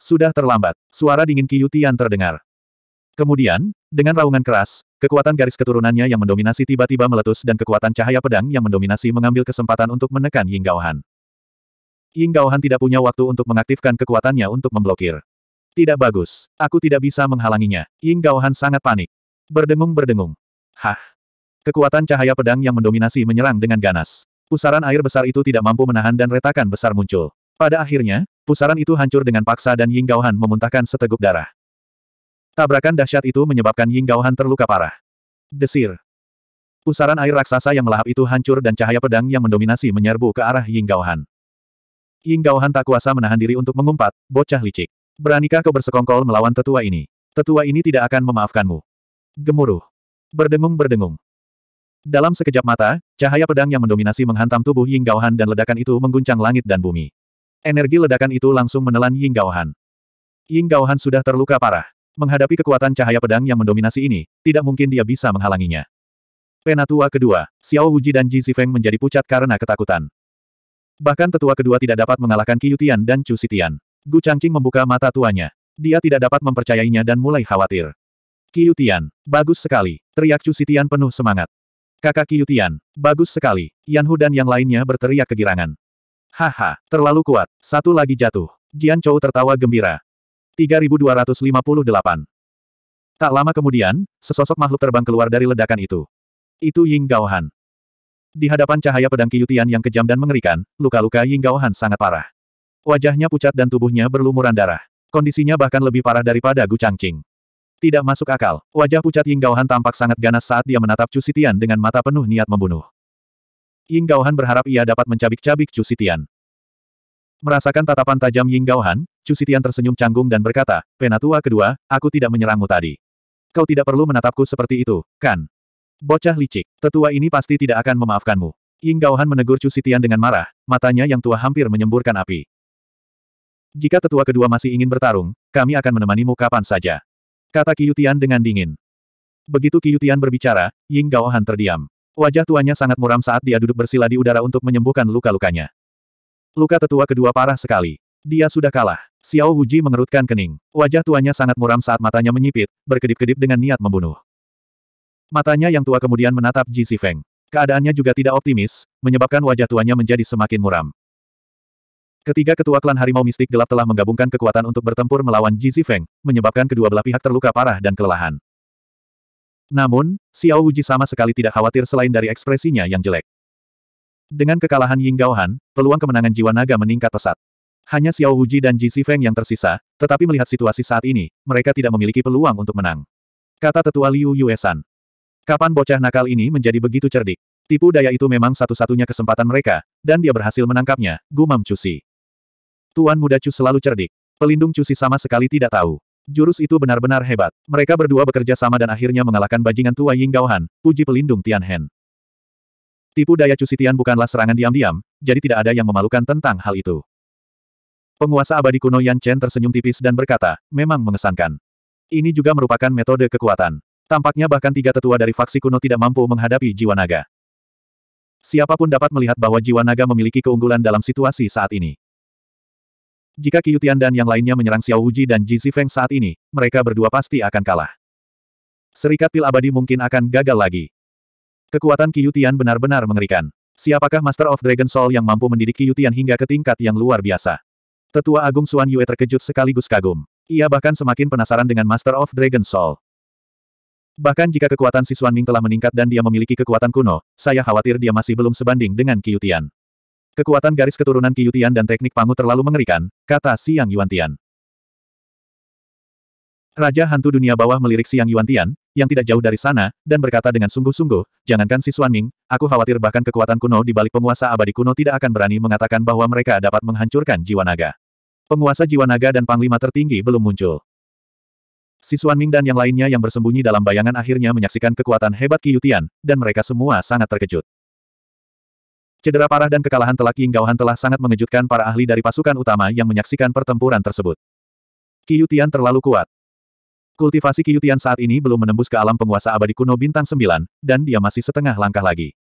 Sudah terlambat. Suara dingin Yutian terdengar. Kemudian, dengan raungan keras, kekuatan garis keturunannya yang mendominasi tiba-tiba meletus dan kekuatan cahaya pedang yang mendominasi mengambil kesempatan untuk menekan Ying Gaohan. Ying Gaohan tidak punya waktu untuk mengaktifkan kekuatannya untuk memblokir. Tidak bagus. Aku tidak bisa menghalanginya. Ying Gaohan sangat panik. Berdengung-berdengung. Hah. Kekuatan cahaya pedang yang mendominasi menyerang dengan ganas. Pusaran air besar itu tidak mampu menahan dan retakan besar muncul. Pada akhirnya, pusaran itu hancur dengan paksa dan Ying Gaohan memuntahkan seteguk darah. Tabrakan dahsyat itu menyebabkan Ying Gaohan terluka parah. Desir. Pusaran air raksasa yang melahap itu hancur dan cahaya pedang yang mendominasi menyerbu ke arah Ying Gaohan. Ying Gaohan tak kuasa menahan diri untuk mengumpat, bocah licik. Beranikah kau bersekongkol melawan tetua ini? Tetua ini tidak akan memaafkanmu. Gemuruh. Berdengung-berdengung. Dalam sekejap mata, cahaya pedang yang mendominasi menghantam tubuh Ying Gaohan dan ledakan itu mengguncang langit dan bumi. Energi ledakan itu langsung menelan Ying Gaohan. Ying Gaohan sudah terluka parah. Menghadapi kekuatan cahaya pedang yang mendominasi ini, tidak mungkin dia bisa menghalanginya. Penatua kedua, Xiao Wuji dan Ji Zifeng menjadi pucat karena ketakutan. Bahkan tetua kedua tidak dapat mengalahkan Qiutian dan Chu Sitian. Gu Changqing membuka mata tuanya. Dia tidak dapat mempercayainya dan mulai khawatir. Tian, bagus sekali, teriak Chu Sitian penuh semangat. Kakak Tian, bagus sekali, Yan Hu dan yang lainnya berteriak kegirangan. Haha, terlalu kuat, satu lagi jatuh. Jian Chou tertawa gembira. 3258 Tak lama kemudian, sesosok makhluk terbang keluar dari ledakan itu. Itu Ying Gaohan. Di hadapan cahaya pedang Tian yang kejam dan mengerikan, luka-luka Ying Gaohan sangat parah. Wajahnya pucat dan tubuhnya berlumuran darah. Kondisinya bahkan lebih parah daripada Gu Changqing. Tidak masuk akal, wajah pucat Ying Gaohan tampak sangat ganas saat dia menatap Chu Sitian dengan mata penuh niat membunuh. Ying Gaohan berharap ia dapat mencabik-cabik Chu Sitian. Merasakan tatapan tajam Ying Gaohan, Chu Sitian tersenyum canggung dan berkata, Penatua kedua, aku tidak menyerangmu tadi. Kau tidak perlu menatapku seperti itu, kan? Bocah licik, tetua ini pasti tidak akan memaafkanmu. Ying Gaohan menegur Chu Sitian dengan marah, matanya yang tua hampir menyemburkan api jika tetua kedua masih ingin bertarung, kami akan menemanimu kapan saja. Kata Qiutian dengan dingin. Begitu Qiutian berbicara, Ying Gaohan terdiam. Wajah tuanya sangat muram saat dia duduk bersila di udara untuk menyembuhkan luka-lukanya. Luka tetua kedua parah sekali. Dia sudah kalah. Xiao Wuji mengerutkan kening. Wajah tuanya sangat muram saat matanya menyipit, berkedip-kedip dengan niat membunuh. Matanya yang tua kemudian menatap Ji Feng. Keadaannya juga tidak optimis, menyebabkan wajah tuanya menjadi semakin muram. Ketiga ketua klan harimau mistik gelap telah menggabungkan kekuatan untuk bertempur melawan Ji Feng, menyebabkan kedua belah pihak terluka parah dan kelelahan. Namun, Xiao Wuji sama sekali tidak khawatir selain dari ekspresinya yang jelek. Dengan kekalahan Ying Gaohan, peluang kemenangan jiwa naga meningkat pesat. Hanya Xiao Wuji dan Ji Feng yang tersisa, tetapi melihat situasi saat ini, mereka tidak memiliki peluang untuk menang. Kata tetua Liu Yuesan. Kapan bocah nakal ini menjadi begitu cerdik? Tipu daya itu memang satu-satunya kesempatan mereka, dan dia berhasil menangkapnya, gumam Cusi. Tuan muda Chu selalu cerdik. Pelindung Chu Si sama sekali tidak tahu. Jurus itu benar-benar hebat. Mereka berdua bekerja sama dan akhirnya mengalahkan bajingan tua Ying Gaohan, puji pelindung Tian Hen. Tipu daya Chu Si Tian bukanlah serangan diam-diam, jadi tidak ada yang memalukan tentang hal itu. Penguasa abadi kuno Yan Chen tersenyum tipis dan berkata, memang mengesankan. Ini juga merupakan metode kekuatan. Tampaknya bahkan tiga tetua dari faksi kuno tidak mampu menghadapi jiwa naga. Siapapun dapat melihat bahwa jiwa naga memiliki keunggulan dalam situasi saat ini. Jika Qiutian dan yang lainnya menyerang Xiao Wuji dan Ji Zifeng saat ini, mereka berdua pasti akan kalah. Serikat Pil Abadi mungkin akan gagal lagi. Kekuatan Qiutian benar-benar mengerikan. Siapakah Master of Dragon Soul yang mampu mendidik Qiutian hingga ke tingkat yang luar biasa? Tetua Agung Suan Yue terkejut sekaligus kagum. Ia bahkan semakin penasaran dengan Master of Dragon Soul. Bahkan jika kekuatan si Suan Ming telah meningkat dan dia memiliki kekuatan kuno, saya khawatir dia masih belum sebanding dengan Qiutian. Kekuatan garis keturunan Qiutian dan teknik pangu terlalu mengerikan, kata Siang Yuantian. Raja hantu dunia bawah melirik Siang Yuantian, yang tidak jauh dari sana, dan berkata dengan sungguh-sungguh, jangankan si Ming. aku khawatir bahkan kekuatan kuno di balik penguasa abadi kuno tidak akan berani mengatakan bahwa mereka dapat menghancurkan jiwa naga. Penguasa jiwa naga dan panglima tertinggi belum muncul. Si Ming dan yang lainnya yang bersembunyi dalam bayangan akhirnya menyaksikan kekuatan hebat Qiutian, dan mereka semua sangat terkejut. Cedera parah dan kekalahan telak Ying Gaohan telah sangat mengejutkan para ahli dari pasukan utama yang menyaksikan pertempuran tersebut. Qiutian terlalu kuat. Kultivasi Qiutian saat ini belum menembus ke alam penguasa abadi kuno bintang 9, dan dia masih setengah langkah lagi.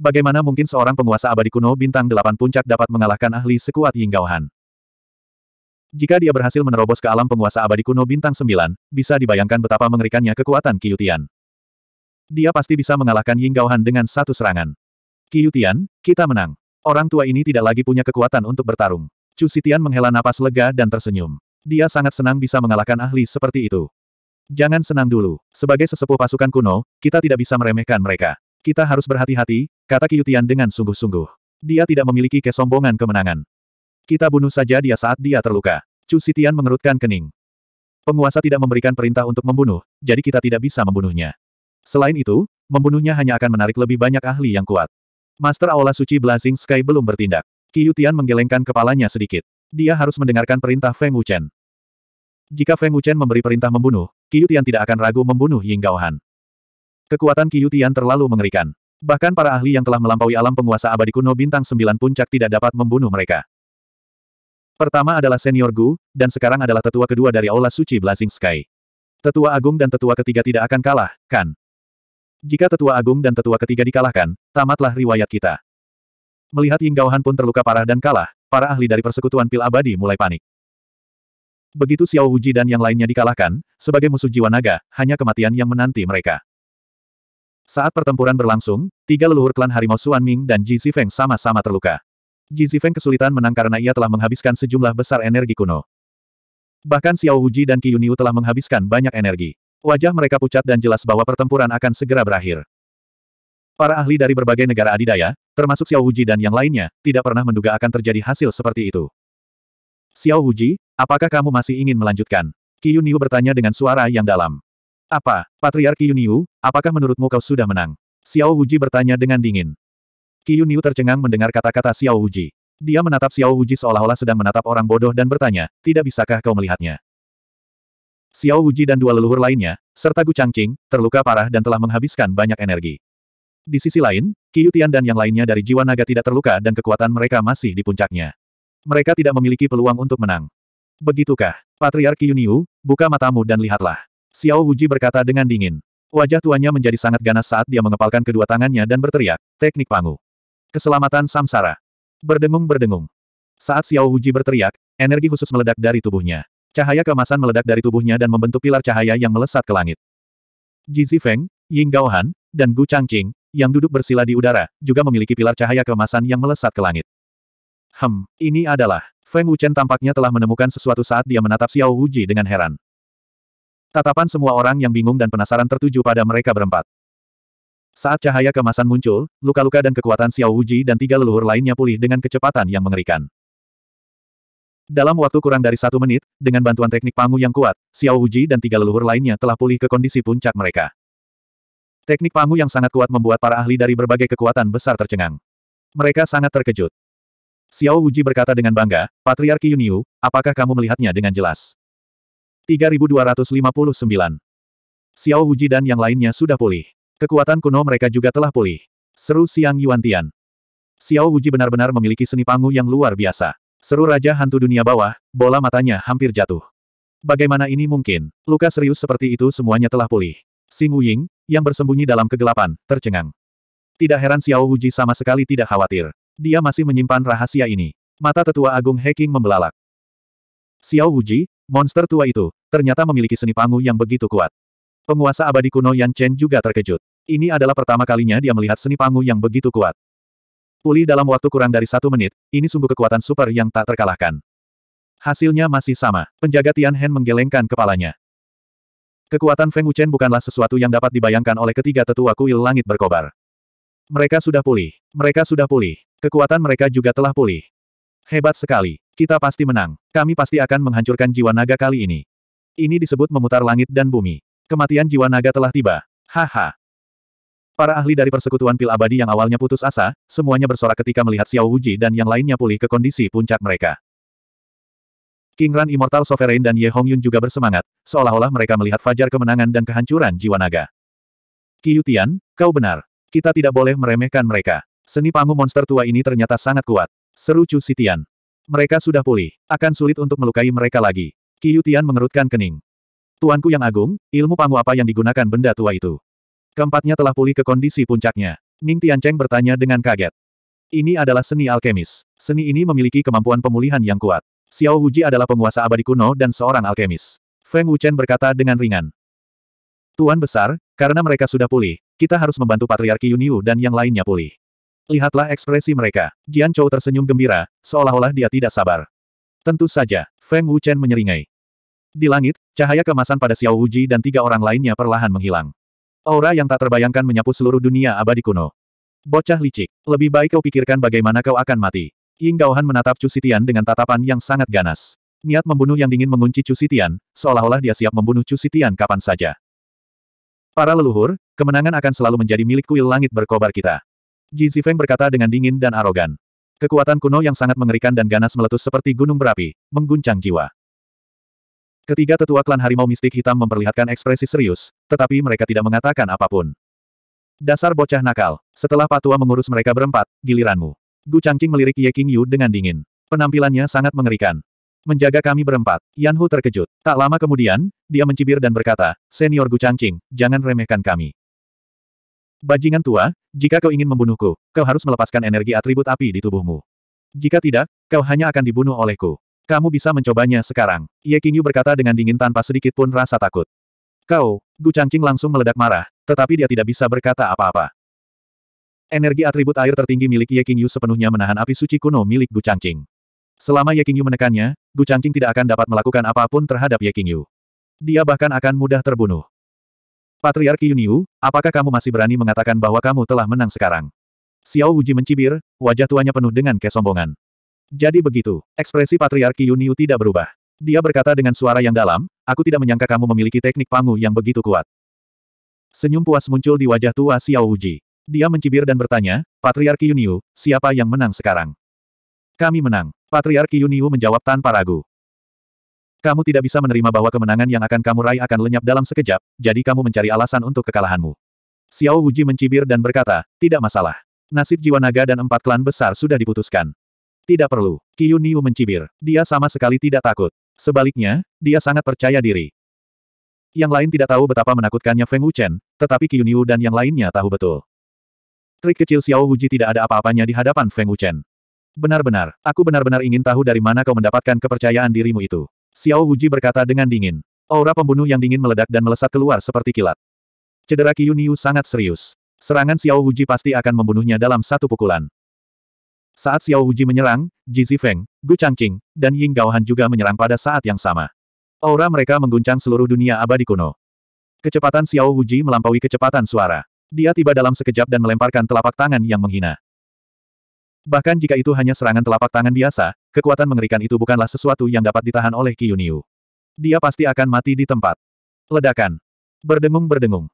Bagaimana mungkin seorang penguasa abadi kuno bintang 8 puncak dapat mengalahkan ahli sekuat Ying Gaohan? Jika dia berhasil menerobos ke alam penguasa abadi kuno bintang 9, bisa dibayangkan betapa mengerikannya kekuatan Qiutian. Dia pasti bisa mengalahkan Ying Gaohan dengan satu serangan. Yutian, kita menang. Orang tua ini tidak lagi punya kekuatan untuk bertarung. Chu Sitian menghela napas lega dan tersenyum. Dia sangat senang bisa mengalahkan ahli seperti itu. Jangan senang dulu. Sebagai sesepuh pasukan kuno, kita tidak bisa meremehkan mereka. Kita harus berhati-hati, kata Yutian dengan sungguh-sungguh. Dia tidak memiliki kesombongan kemenangan. Kita bunuh saja dia saat dia terluka. Chu Sitian mengerutkan kening. Penguasa tidak memberikan perintah untuk membunuh, jadi kita tidak bisa membunuhnya. Selain itu, membunuhnya hanya akan menarik lebih banyak ahli yang kuat. Master Aula Suci Blazing Sky belum bertindak. Qiyutian menggelengkan kepalanya sedikit. Dia harus mendengarkan perintah Feng Wuchen. Jika Feng Wuchen memberi perintah membunuh, Qiyutian tidak akan ragu membunuh Ying Gaohan. Kekuatan Qiyutian terlalu mengerikan. Bahkan para ahli yang telah melampaui alam penguasa abadi kuno bintang sembilan puncak tidak dapat membunuh mereka. Pertama adalah senior Gu, dan sekarang adalah tetua kedua dari Aula Suci Blazing Sky. Tetua Agung dan tetua ketiga tidak akan kalah, kan? Jika tetua agung dan tetua ketiga dikalahkan, tamatlah riwayat kita. Melihat Ying Gaohan pun terluka parah dan kalah, para ahli dari persekutuan pil abadi mulai panik. Begitu Xiao Wuji dan yang lainnya dikalahkan, sebagai musuh jiwa naga, hanya kematian yang menanti mereka. Saat pertempuran berlangsung, tiga leluhur klan harimau Suan Ming dan Ji Zifeng sama-sama terluka. Ji Zifeng kesulitan menang karena ia telah menghabiskan sejumlah besar energi kuno. Bahkan Xiao Wuji dan Qi Yuniu telah menghabiskan banyak energi. Wajah mereka pucat dan jelas bahwa pertempuran akan segera berakhir. Para ahli dari berbagai negara adidaya, termasuk Xiao Huji dan yang lainnya, tidak pernah menduga akan terjadi hasil seperti itu. Xiao Huji, apakah kamu masih ingin melanjutkan? Qiyuniu bertanya dengan suara yang dalam. Apa, Patriark Qiyuniu, apakah menurutmu kau sudah menang? Xiao Huji bertanya dengan dingin. Qiyuniu tercengang mendengar kata-kata Xiao Huji. Dia menatap Xiao Huji seolah-olah sedang menatap orang bodoh dan bertanya, tidak bisakah kau melihatnya? Xiao Wuji dan dua leluhur lainnya, serta Gu Changqing, terluka parah dan telah menghabiskan banyak energi. Di sisi lain, Qi Yutian dan yang lainnya dari jiwa naga tidak terluka dan kekuatan mereka masih di puncaknya. Mereka tidak memiliki peluang untuk menang. Begitukah? Patriark Yuniu, buka matamu dan lihatlah. Xiao Wuji berkata dengan dingin. Wajah tuannya menjadi sangat ganas saat dia mengepalkan kedua tangannya dan berteriak, teknik pangu. Keselamatan samsara. Berdengung-berdengung. Saat Xiao Wuji berteriak, energi khusus meledak dari tubuhnya. Cahaya kemasan meledak dari tubuhnya dan membentuk pilar cahaya yang melesat ke langit. Ji Zifeng, Ying Gaohan, dan Gu Changqing, yang duduk bersila di udara, juga memiliki pilar cahaya kemasan yang melesat ke langit. Hem, ini adalah. Feng Wuchen tampaknya telah menemukan sesuatu saat dia menatap Xiao Wuji dengan heran. Tatapan semua orang yang bingung dan penasaran tertuju pada mereka berempat. Saat cahaya kemasan muncul, luka-luka dan kekuatan Xiao Wuji dan tiga leluhur lainnya pulih dengan kecepatan yang mengerikan. Dalam waktu kurang dari satu menit, dengan bantuan teknik Pangu yang kuat, Xiao Wuji dan tiga leluhur lainnya telah pulih ke kondisi puncak mereka. Teknik Pangu yang sangat kuat membuat para ahli dari berbagai kekuatan besar tercengang. Mereka sangat terkejut. Xiao Wuji berkata dengan bangga, Patriarki Yunyu, apakah kamu melihatnya dengan jelas? 3259. Xiao Wuji dan yang lainnya sudah pulih. Kekuatan kuno mereka juga telah pulih. Seru Siang Yuan Tian. Xiao Wuji benar-benar memiliki seni pangu yang luar biasa. Seru Raja Hantu Dunia Bawah, bola matanya hampir jatuh. Bagaimana ini mungkin? Luka serius seperti itu semuanya telah pulih. Sing Wuying, yang bersembunyi dalam kegelapan, tercengang. Tidak heran Xiao Wuji sama sekali tidak khawatir. Dia masih menyimpan rahasia ini. Mata tetua agung Heking membelalak. Xiao Wuji, monster tua itu, ternyata memiliki seni pangu yang begitu kuat. Penguasa abadi kuno Yan Chen juga terkejut. Ini adalah pertama kalinya dia melihat seni pangu yang begitu kuat. Pulih dalam waktu kurang dari satu menit, ini sungguh kekuatan super yang tak terkalahkan. Hasilnya masih sama. Penjaga Tian Tianhen menggelengkan kepalanya. Kekuatan Feng Wuchen bukanlah sesuatu yang dapat dibayangkan oleh ketiga tetua kuil langit berkobar. Mereka sudah pulih. Mereka sudah pulih. Kekuatan mereka juga telah pulih. Hebat sekali. Kita pasti menang. Kami pasti akan menghancurkan jiwa naga kali ini. Ini disebut memutar langit dan bumi. Kematian jiwa naga telah tiba. Haha. Para ahli dari persekutuan pil abadi yang awalnya putus asa, semuanya bersorak ketika melihat Xiao Wuji dan yang lainnya pulih ke kondisi puncak mereka. King Ran Immortal Sovereign dan Ye Hongyun juga bersemangat, seolah-olah mereka melihat fajar kemenangan dan kehancuran jiwa naga. Kiyutian, kau benar. Kita tidak boleh meremehkan mereka. Seni pangu monster tua ini ternyata sangat kuat. Seru Chu Sitian. Mereka sudah pulih. Akan sulit untuk melukai mereka lagi. Kiyutian mengerutkan kening. Tuanku yang agung, ilmu pangu apa yang digunakan benda tua itu? Keempatnya telah pulih ke kondisi puncaknya. Ning Tiancheng bertanya dengan kaget. Ini adalah seni alkemis. Seni ini memiliki kemampuan pemulihan yang kuat. Xiao Wuji adalah penguasa abadi kuno dan seorang alkemis. Feng Wuchen berkata dengan ringan. Tuan besar, karena mereka sudah pulih, kita harus membantu Patriarki Yuniu dan yang lainnya pulih. Lihatlah ekspresi mereka. Jian Chou tersenyum gembira, seolah-olah dia tidak sabar. Tentu saja, Feng Wuchen menyeringai. Di langit, cahaya kemasan pada Xiao Wuji dan tiga orang lainnya perlahan menghilang. Aura yang tak terbayangkan menyapu seluruh dunia abadi kuno. Bocah licik, lebih baik kau pikirkan bagaimana kau akan mati. Ying Gaohan menatap Chu Sitian dengan tatapan yang sangat ganas. Niat membunuh yang dingin mengunci Chu Sitian, seolah-olah dia siap membunuh Chu Sitian kapan saja. Para leluhur, kemenangan akan selalu menjadi milik kuil langit berkobar kita. Ji Zifeng berkata dengan dingin dan arogan. Kekuatan kuno yang sangat mengerikan dan ganas meletus seperti gunung berapi, mengguncang jiwa. Ketiga tetua klan harimau mistik hitam memperlihatkan ekspresi serius, tetapi mereka tidak mengatakan apapun. Dasar bocah nakal. Setelah patua mengurus mereka berempat, giliranmu. Gu Changqing melirik Ye Qingyu dengan dingin. Penampilannya sangat mengerikan. Menjaga kami berempat, Yan Hu terkejut. Tak lama kemudian, dia mencibir dan berkata, Senior Gu Changqing, jangan remehkan kami. Bajingan tua, jika kau ingin membunuhku, kau harus melepaskan energi atribut api di tubuhmu. Jika tidak, kau hanya akan dibunuh olehku. Kamu bisa mencobanya sekarang. Ye Qingyu berkata dengan dingin tanpa sedikit pun rasa takut. Kau, Gu Changqing langsung meledak marah, tetapi dia tidak bisa berkata apa-apa. Energi atribut air tertinggi milik Ye Qingyu sepenuhnya menahan api suci kuno milik Gu Changqing. Selama Ye Qingyu menekannya, Gu Changqing tidak akan dapat melakukan apapun terhadap Ye Qingyu. Dia bahkan akan mudah terbunuh. Patriarki Yuniu, apakah kamu masih berani mengatakan bahwa kamu telah menang sekarang? Xiao Wuji mencibir, wajah tuanya penuh dengan kesombongan. Jadi begitu, ekspresi patriarki Yunyu tidak berubah. Dia berkata dengan suara yang dalam, aku tidak menyangka kamu memiliki teknik pangu yang begitu kuat. Senyum puas muncul di wajah tua Xiao Wuji. Dia mencibir dan bertanya, "Patriarki Yunyu, siapa yang menang sekarang? Kami menang. Patriarki Yunyu menjawab tanpa ragu. Kamu tidak bisa menerima bahwa kemenangan yang akan kamu raih akan lenyap dalam sekejap, jadi kamu mencari alasan untuk kekalahanmu. Xiao Wuji mencibir dan berkata, tidak masalah. Nasib jiwa naga dan empat klan besar sudah diputuskan. Tidak perlu. Ki Niu mencibir. Dia sama sekali tidak takut. Sebaliknya, dia sangat percaya diri. Yang lain tidak tahu betapa menakutkannya Feng Wuchen, tetapi Ki Niu dan yang lainnya tahu betul. Trik kecil Xiao Wuji tidak ada apa-apanya di hadapan Feng Wuchen. Benar-benar, aku benar-benar ingin tahu dari mana kau mendapatkan kepercayaan dirimu itu. Xiao Wuji berkata dengan dingin. Aura pembunuh yang dingin meledak dan melesat keluar seperti kilat. Cedera Ki Niu sangat serius. Serangan Xiao Wuji pasti akan membunuhnya dalam satu pukulan. Saat Xiao Wuji menyerang, Ji Zifeng, Gu Changqing, dan Ying Gaohan juga menyerang pada saat yang sama. Aura mereka mengguncang seluruh dunia abadi kuno. Kecepatan Xiao Wuji melampaui kecepatan suara. Dia tiba dalam sekejap dan melemparkan telapak tangan yang menghina. Bahkan jika itu hanya serangan telapak tangan biasa, kekuatan mengerikan itu bukanlah sesuatu yang dapat ditahan oleh Qiyunyu. Dia pasti akan mati di tempat. Ledakan. Berdengung-berdengung.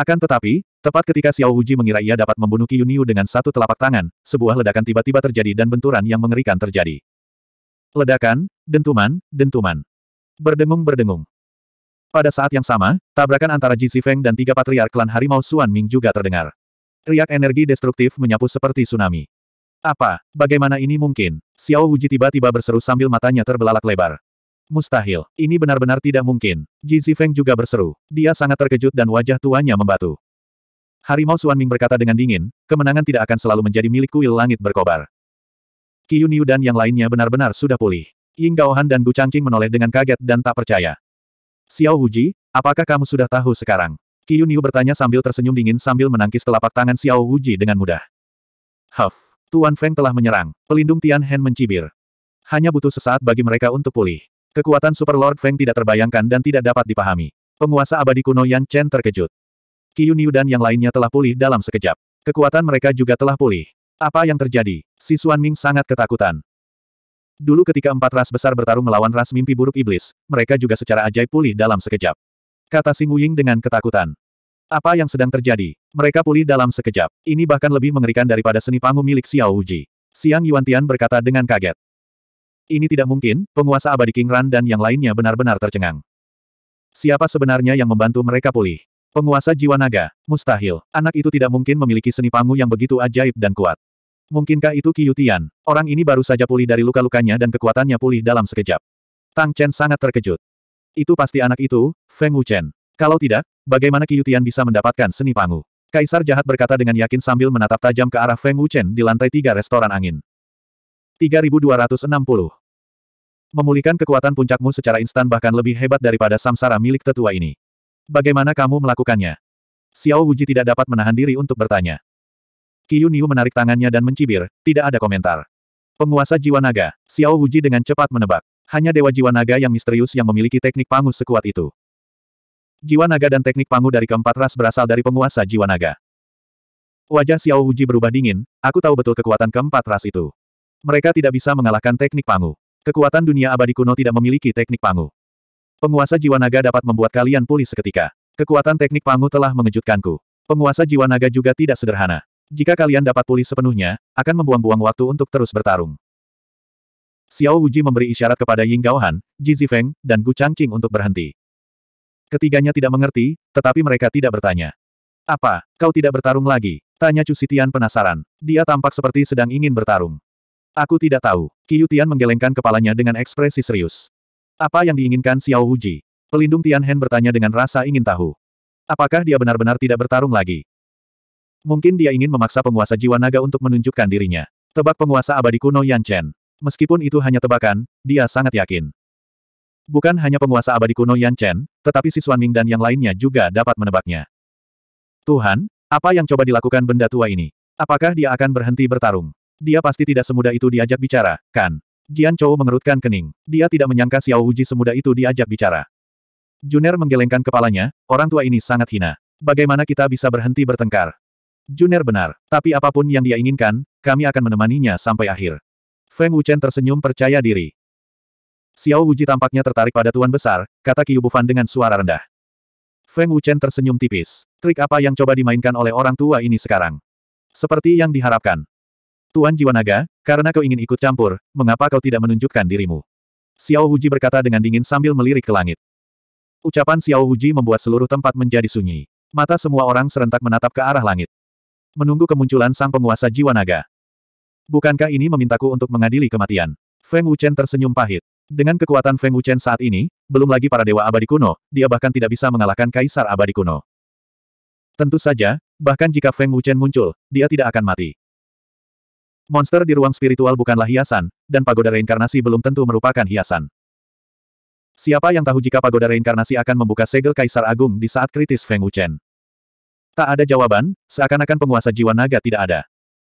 Akan tetapi, Tepat ketika Xiao Wuji mengira ia dapat membunuh Qiyunyu dengan satu telapak tangan, sebuah ledakan tiba-tiba terjadi dan benturan yang mengerikan terjadi. Ledakan, dentuman, dentuman. Berdengung-berdengung. Pada saat yang sama, tabrakan antara Ji Feng dan tiga patriark klan harimau Suan Ming juga terdengar. Riak energi destruktif menyapu seperti tsunami. Apa, bagaimana ini mungkin? Xiao Wuji tiba-tiba berseru sambil matanya terbelalak lebar. Mustahil, ini benar-benar tidak mungkin. Ji Feng juga berseru. Dia sangat terkejut dan wajah tuanya membatu. Harimau Suanming berkata dengan dingin, kemenangan tidak akan selalu menjadi milik kuil langit berkobar. Yu dan yang lainnya benar-benar sudah pulih. Ying Gaohan dan Gu Changqing menoleh dengan kaget dan tak percaya. Xiao Huji, apakah kamu sudah tahu sekarang? Yu bertanya sambil tersenyum dingin sambil menangkis telapak tangan Xiao Huji dengan mudah. Huff, Tuan Feng telah menyerang, pelindung Tian Hen mencibir. Hanya butuh sesaat bagi mereka untuk pulih. Kekuatan Super Lord Feng tidak terbayangkan dan tidak dapat dipahami. Penguasa abadi kuno Yan Chen terkejut. Kiyunyu dan yang lainnya telah pulih dalam sekejap. Kekuatan mereka juga telah pulih. Apa yang terjadi? Si Xuan Ming sangat ketakutan. Dulu ketika empat ras besar bertarung melawan ras mimpi buruk iblis, mereka juga secara ajaib pulih dalam sekejap. Kata Sing Wuying dengan ketakutan. Apa yang sedang terjadi? Mereka pulih dalam sekejap. Ini bahkan lebih mengerikan daripada seni pangu milik Xiao Wuji. Siang Yuan Tian berkata dengan kaget. Ini tidak mungkin, penguasa abadi King Ran dan yang lainnya benar-benar tercengang. Siapa sebenarnya yang membantu mereka pulih? Penguasa jiwa naga, mustahil. Anak itu tidak mungkin memiliki seni pangu yang begitu ajaib dan kuat. Mungkinkah itu Kiyutian? Orang ini baru saja pulih dari luka-lukanya dan kekuatannya pulih dalam sekejap. Tang Chen sangat terkejut. Itu pasti anak itu, Feng Wuchen. Kalau tidak, bagaimana Kiyutian bisa mendapatkan seni pangu? Kaisar jahat berkata dengan yakin sambil menatap tajam ke arah Feng Wuchen di lantai tiga restoran angin. 3260. Memulihkan kekuatan puncakmu secara instan bahkan lebih hebat daripada samsara milik tetua ini. Bagaimana kamu melakukannya? Xiao Wuji tidak dapat menahan diri untuk bertanya. Qiu Niu menarik tangannya dan mencibir, tidak ada komentar. Penguasa jiwa naga, Xiao Wuji dengan cepat menebak. Hanya dewa jiwa naga yang misterius yang memiliki teknik pangu sekuat itu. Jiwa naga dan teknik pangu dari keempat ras berasal dari penguasa jiwa naga. Wajah Xiao Wuji berubah dingin, aku tahu betul kekuatan keempat ras itu. Mereka tidak bisa mengalahkan teknik pangu. Kekuatan dunia abadi kuno tidak memiliki teknik pangu. Penguasa jiwa naga dapat membuat kalian pulih seketika. Kekuatan teknik Pangu telah mengejutkanku. Penguasa jiwa naga juga tidak sederhana. Jika kalian dapat pulih sepenuhnya, akan membuang-buang waktu untuk terus bertarung. Xiao Wuji memberi isyarat kepada Ying Gaohan, Ji Zifeng, dan Gu Changqing untuk berhenti. Ketiganya tidak mengerti, tetapi mereka tidak bertanya. Apa, kau tidak bertarung lagi? Tanya Chu Sitian penasaran. Dia tampak seperti sedang ingin bertarung. Aku tidak tahu. Qiu Tian menggelengkan kepalanya dengan ekspresi serius. Apa yang diinginkan Xiao Huji? Pelindung Tianhen bertanya dengan rasa ingin tahu. Apakah dia benar-benar tidak bertarung lagi? Mungkin dia ingin memaksa penguasa jiwa naga untuk menunjukkan dirinya. Tebak penguasa abadi kuno Yan Chen. Meskipun itu hanya tebakan, dia sangat yakin. Bukan hanya penguasa abadi kuno Yan Chen, tetapi si Ming dan yang lainnya juga dapat menebaknya. Tuhan, apa yang coba dilakukan benda tua ini? Apakah dia akan berhenti bertarung? Dia pasti tidak semudah itu diajak bicara, kan? Jian Chou mengerutkan kening. Dia tidak menyangka Xiao Wuji semudah itu diajak bicara. Juner menggelengkan kepalanya, orang tua ini sangat hina. Bagaimana kita bisa berhenti bertengkar? Juner benar, tapi apapun yang dia inginkan, kami akan menemaninya sampai akhir. Feng Wuchen tersenyum percaya diri. Xiao Wuji tampaknya tertarik pada Tuan Besar, kata Qiu Bufan dengan suara rendah. Feng Wuchen tersenyum tipis. Trik apa yang coba dimainkan oleh orang tua ini sekarang? Seperti yang diharapkan, Tuan Jiwa Naga, karena kau ingin ikut campur, mengapa kau tidak menunjukkan dirimu? Xiao Huji berkata dengan dingin sambil melirik ke langit. Ucapan Xiao Huji membuat seluruh tempat menjadi sunyi. Mata semua orang serentak menatap ke arah langit. Menunggu kemunculan sang penguasa jiwa naga. Bukankah ini memintaku untuk mengadili kematian? Feng Wuchen tersenyum pahit. Dengan kekuatan Feng Wuchen saat ini, belum lagi para dewa abadi kuno, dia bahkan tidak bisa mengalahkan kaisar abadi kuno. Tentu saja, bahkan jika Feng Wuchen muncul, dia tidak akan mati. Monster di ruang spiritual bukanlah hiasan, dan pagoda reinkarnasi belum tentu merupakan hiasan. Siapa yang tahu jika pagoda reinkarnasi akan membuka segel Kaisar Agung di saat kritis Feng Wuchen? Tak ada jawaban, seakan-akan penguasa jiwa naga tidak ada.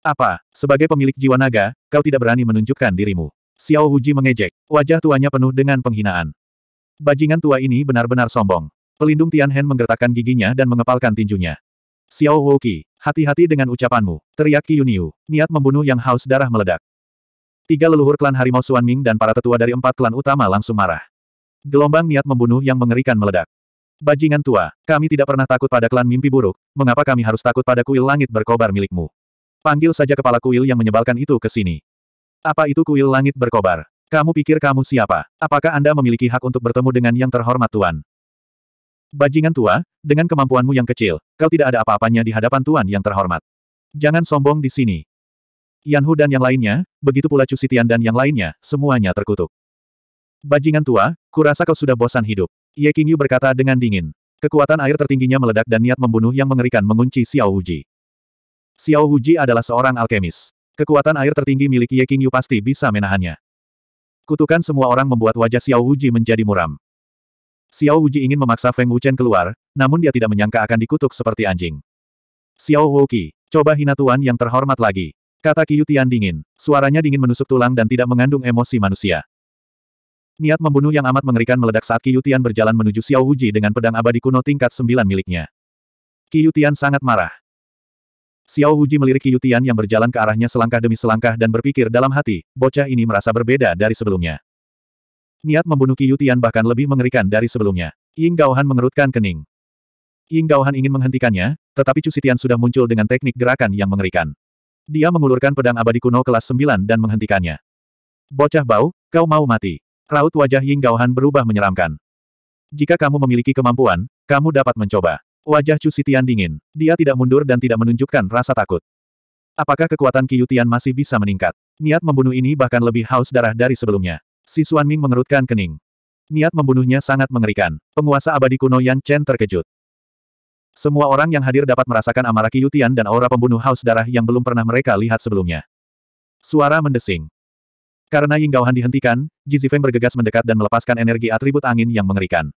Apa, sebagai pemilik jiwa naga, kau tidak berani menunjukkan dirimu? Xiao Huji mengejek, wajah tuanya penuh dengan penghinaan. Bajingan tua ini benar-benar sombong. Pelindung Tian Hen menggertakkan giginya dan mengepalkan tinjunya. Xiao Wuqi, hati-hati dengan ucapanmu, teriak Yunyu. niat membunuh yang haus darah meledak. Tiga leluhur klan harimau Suanming dan para tetua dari empat klan utama langsung marah. Gelombang niat membunuh yang mengerikan meledak. Bajingan tua, kami tidak pernah takut pada klan mimpi buruk, mengapa kami harus takut pada kuil langit berkobar milikmu? Panggil saja kepala kuil yang menyebalkan itu ke sini. Apa itu kuil langit berkobar? Kamu pikir kamu siapa? Apakah Anda memiliki hak untuk bertemu dengan yang terhormat Tuan? Bajingan tua, dengan kemampuanmu yang kecil, kau tidak ada apa-apanya di hadapan Tuan yang terhormat. Jangan sombong di sini. Yan Hu dan yang lainnya, begitu pula Chu Sitian dan yang lainnya, semuanya terkutuk. Bajingan tua, kurasa kau sudah bosan hidup. Ye Qingyu berkata dengan dingin. Kekuatan air tertingginya meledak dan niat membunuh yang mengerikan mengunci Xiao Huji. Xiao Huji adalah seorang alkemis. Kekuatan air tertinggi milik Ye Qingyu pasti bisa menahannya. Kutukan semua orang membuat wajah Xiao Huji menjadi muram. Xiao Wuji ingin memaksa Feng Wuchen keluar, namun dia tidak menyangka akan dikutuk seperti anjing. Xiao Wuki, coba hina tuan yang terhormat lagi. Kata Qiu Tian dingin, suaranya dingin menusuk tulang dan tidak mengandung emosi manusia. Niat membunuh yang amat mengerikan meledak saat Qiu Tian berjalan menuju Xiao Wuji dengan pedang abadi kuno tingkat sembilan miliknya. Qiu Tian sangat marah. Xiao Wuji melirik Qiu Tian yang berjalan ke arahnya selangkah demi selangkah dan berpikir dalam hati, bocah ini merasa berbeda dari sebelumnya. Niat membunuh Qiu Tian bahkan lebih mengerikan dari sebelumnya. Ying Gaohan mengerutkan kening. Ying Gaohan ingin menghentikannya, tetapi Chu Sitian sudah muncul dengan teknik gerakan yang mengerikan. Dia mengulurkan pedang abadi kuno kelas 9 dan menghentikannya. Bocah bau, kau mau mati. Raut wajah Ying Gaohan berubah menyeramkan. Jika kamu memiliki kemampuan, kamu dapat mencoba. Wajah Chu Sitian dingin. Dia tidak mundur dan tidak menunjukkan rasa takut. Apakah kekuatan Qiu Tian masih bisa meningkat? Niat membunuh ini bahkan lebih haus darah dari sebelumnya. Si Suan Ming mengerutkan kening. Niat membunuhnya sangat mengerikan. Penguasa abadi kuno Yan Chen terkejut. Semua orang yang hadir dapat merasakan amarah Yutian dan aura pembunuh haus darah yang belum pernah mereka lihat sebelumnya. Suara mendesing. Karena Ying Gaohan dihentikan, Ji Zifeng bergegas mendekat dan melepaskan energi atribut angin yang mengerikan.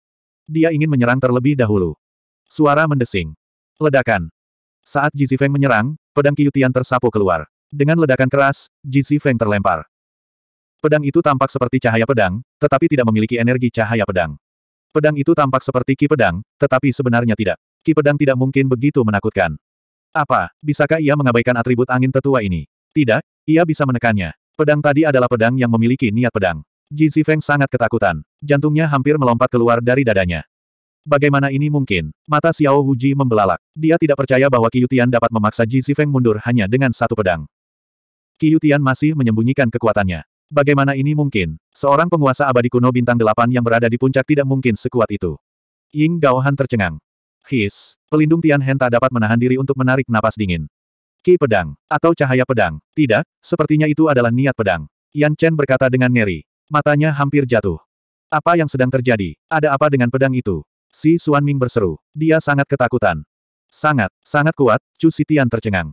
Dia ingin menyerang terlebih dahulu. Suara mendesing. Ledakan. Saat Ji Zifeng menyerang, pedang Qiyutian tersapu keluar. Dengan ledakan keras, Ji Zifeng terlempar. Pedang itu tampak seperti cahaya pedang, tetapi tidak memiliki energi cahaya pedang. Pedang itu tampak seperti ki pedang, tetapi sebenarnya tidak. Ki pedang tidak mungkin begitu menakutkan. Apa, bisakah ia mengabaikan atribut angin tetua ini? Tidak, ia bisa menekannya. Pedang tadi adalah pedang yang memiliki niat pedang. Ji Zifeng sangat ketakutan. Jantungnya hampir melompat keluar dari dadanya. Bagaimana ini mungkin? Mata Xiao Huji membelalak. Dia tidak percaya bahwa Yutian dapat memaksa Ji Zifeng mundur hanya dengan satu pedang. Yutian masih menyembunyikan kekuatannya. Bagaimana ini mungkin? Seorang penguasa abadi kuno bintang delapan yang berada di puncak tidak mungkin sekuat itu. Ying Gaohan tercengang. His, pelindung Tian Hen tak dapat menahan diri untuk menarik napas dingin. Ki pedang, atau cahaya pedang. Tidak, sepertinya itu adalah niat pedang. Yan Chen berkata dengan ngeri. Matanya hampir jatuh. Apa yang sedang terjadi? Ada apa dengan pedang itu? Si Suan Ming berseru. Dia sangat ketakutan. Sangat, sangat kuat, Chu Tian tercengang.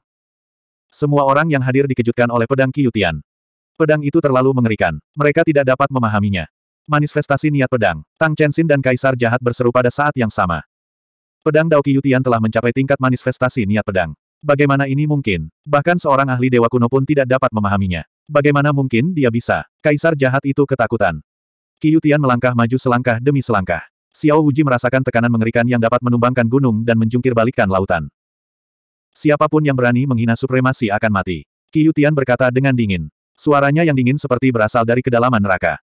Semua orang yang hadir dikejutkan oleh pedang Tian, Pedang itu terlalu mengerikan. Mereka tidak dapat memahaminya. Manifestasi niat pedang. Tang Xin dan Kaisar Jahat berseru pada saat yang sama. Pedang Dao Qiyutian telah mencapai tingkat manifestasi niat pedang. Bagaimana ini mungkin? Bahkan seorang ahli dewa kuno pun tidak dapat memahaminya. Bagaimana mungkin dia bisa? Kaisar Jahat itu ketakutan. Qiyutian melangkah maju selangkah demi selangkah. Xiao Wuji merasakan tekanan mengerikan yang dapat menumbangkan gunung dan menjungkir balikkan lautan. Siapapun yang berani menghina supremasi akan mati. Qiyutian berkata dengan dingin. Suaranya yang dingin seperti berasal dari kedalaman neraka.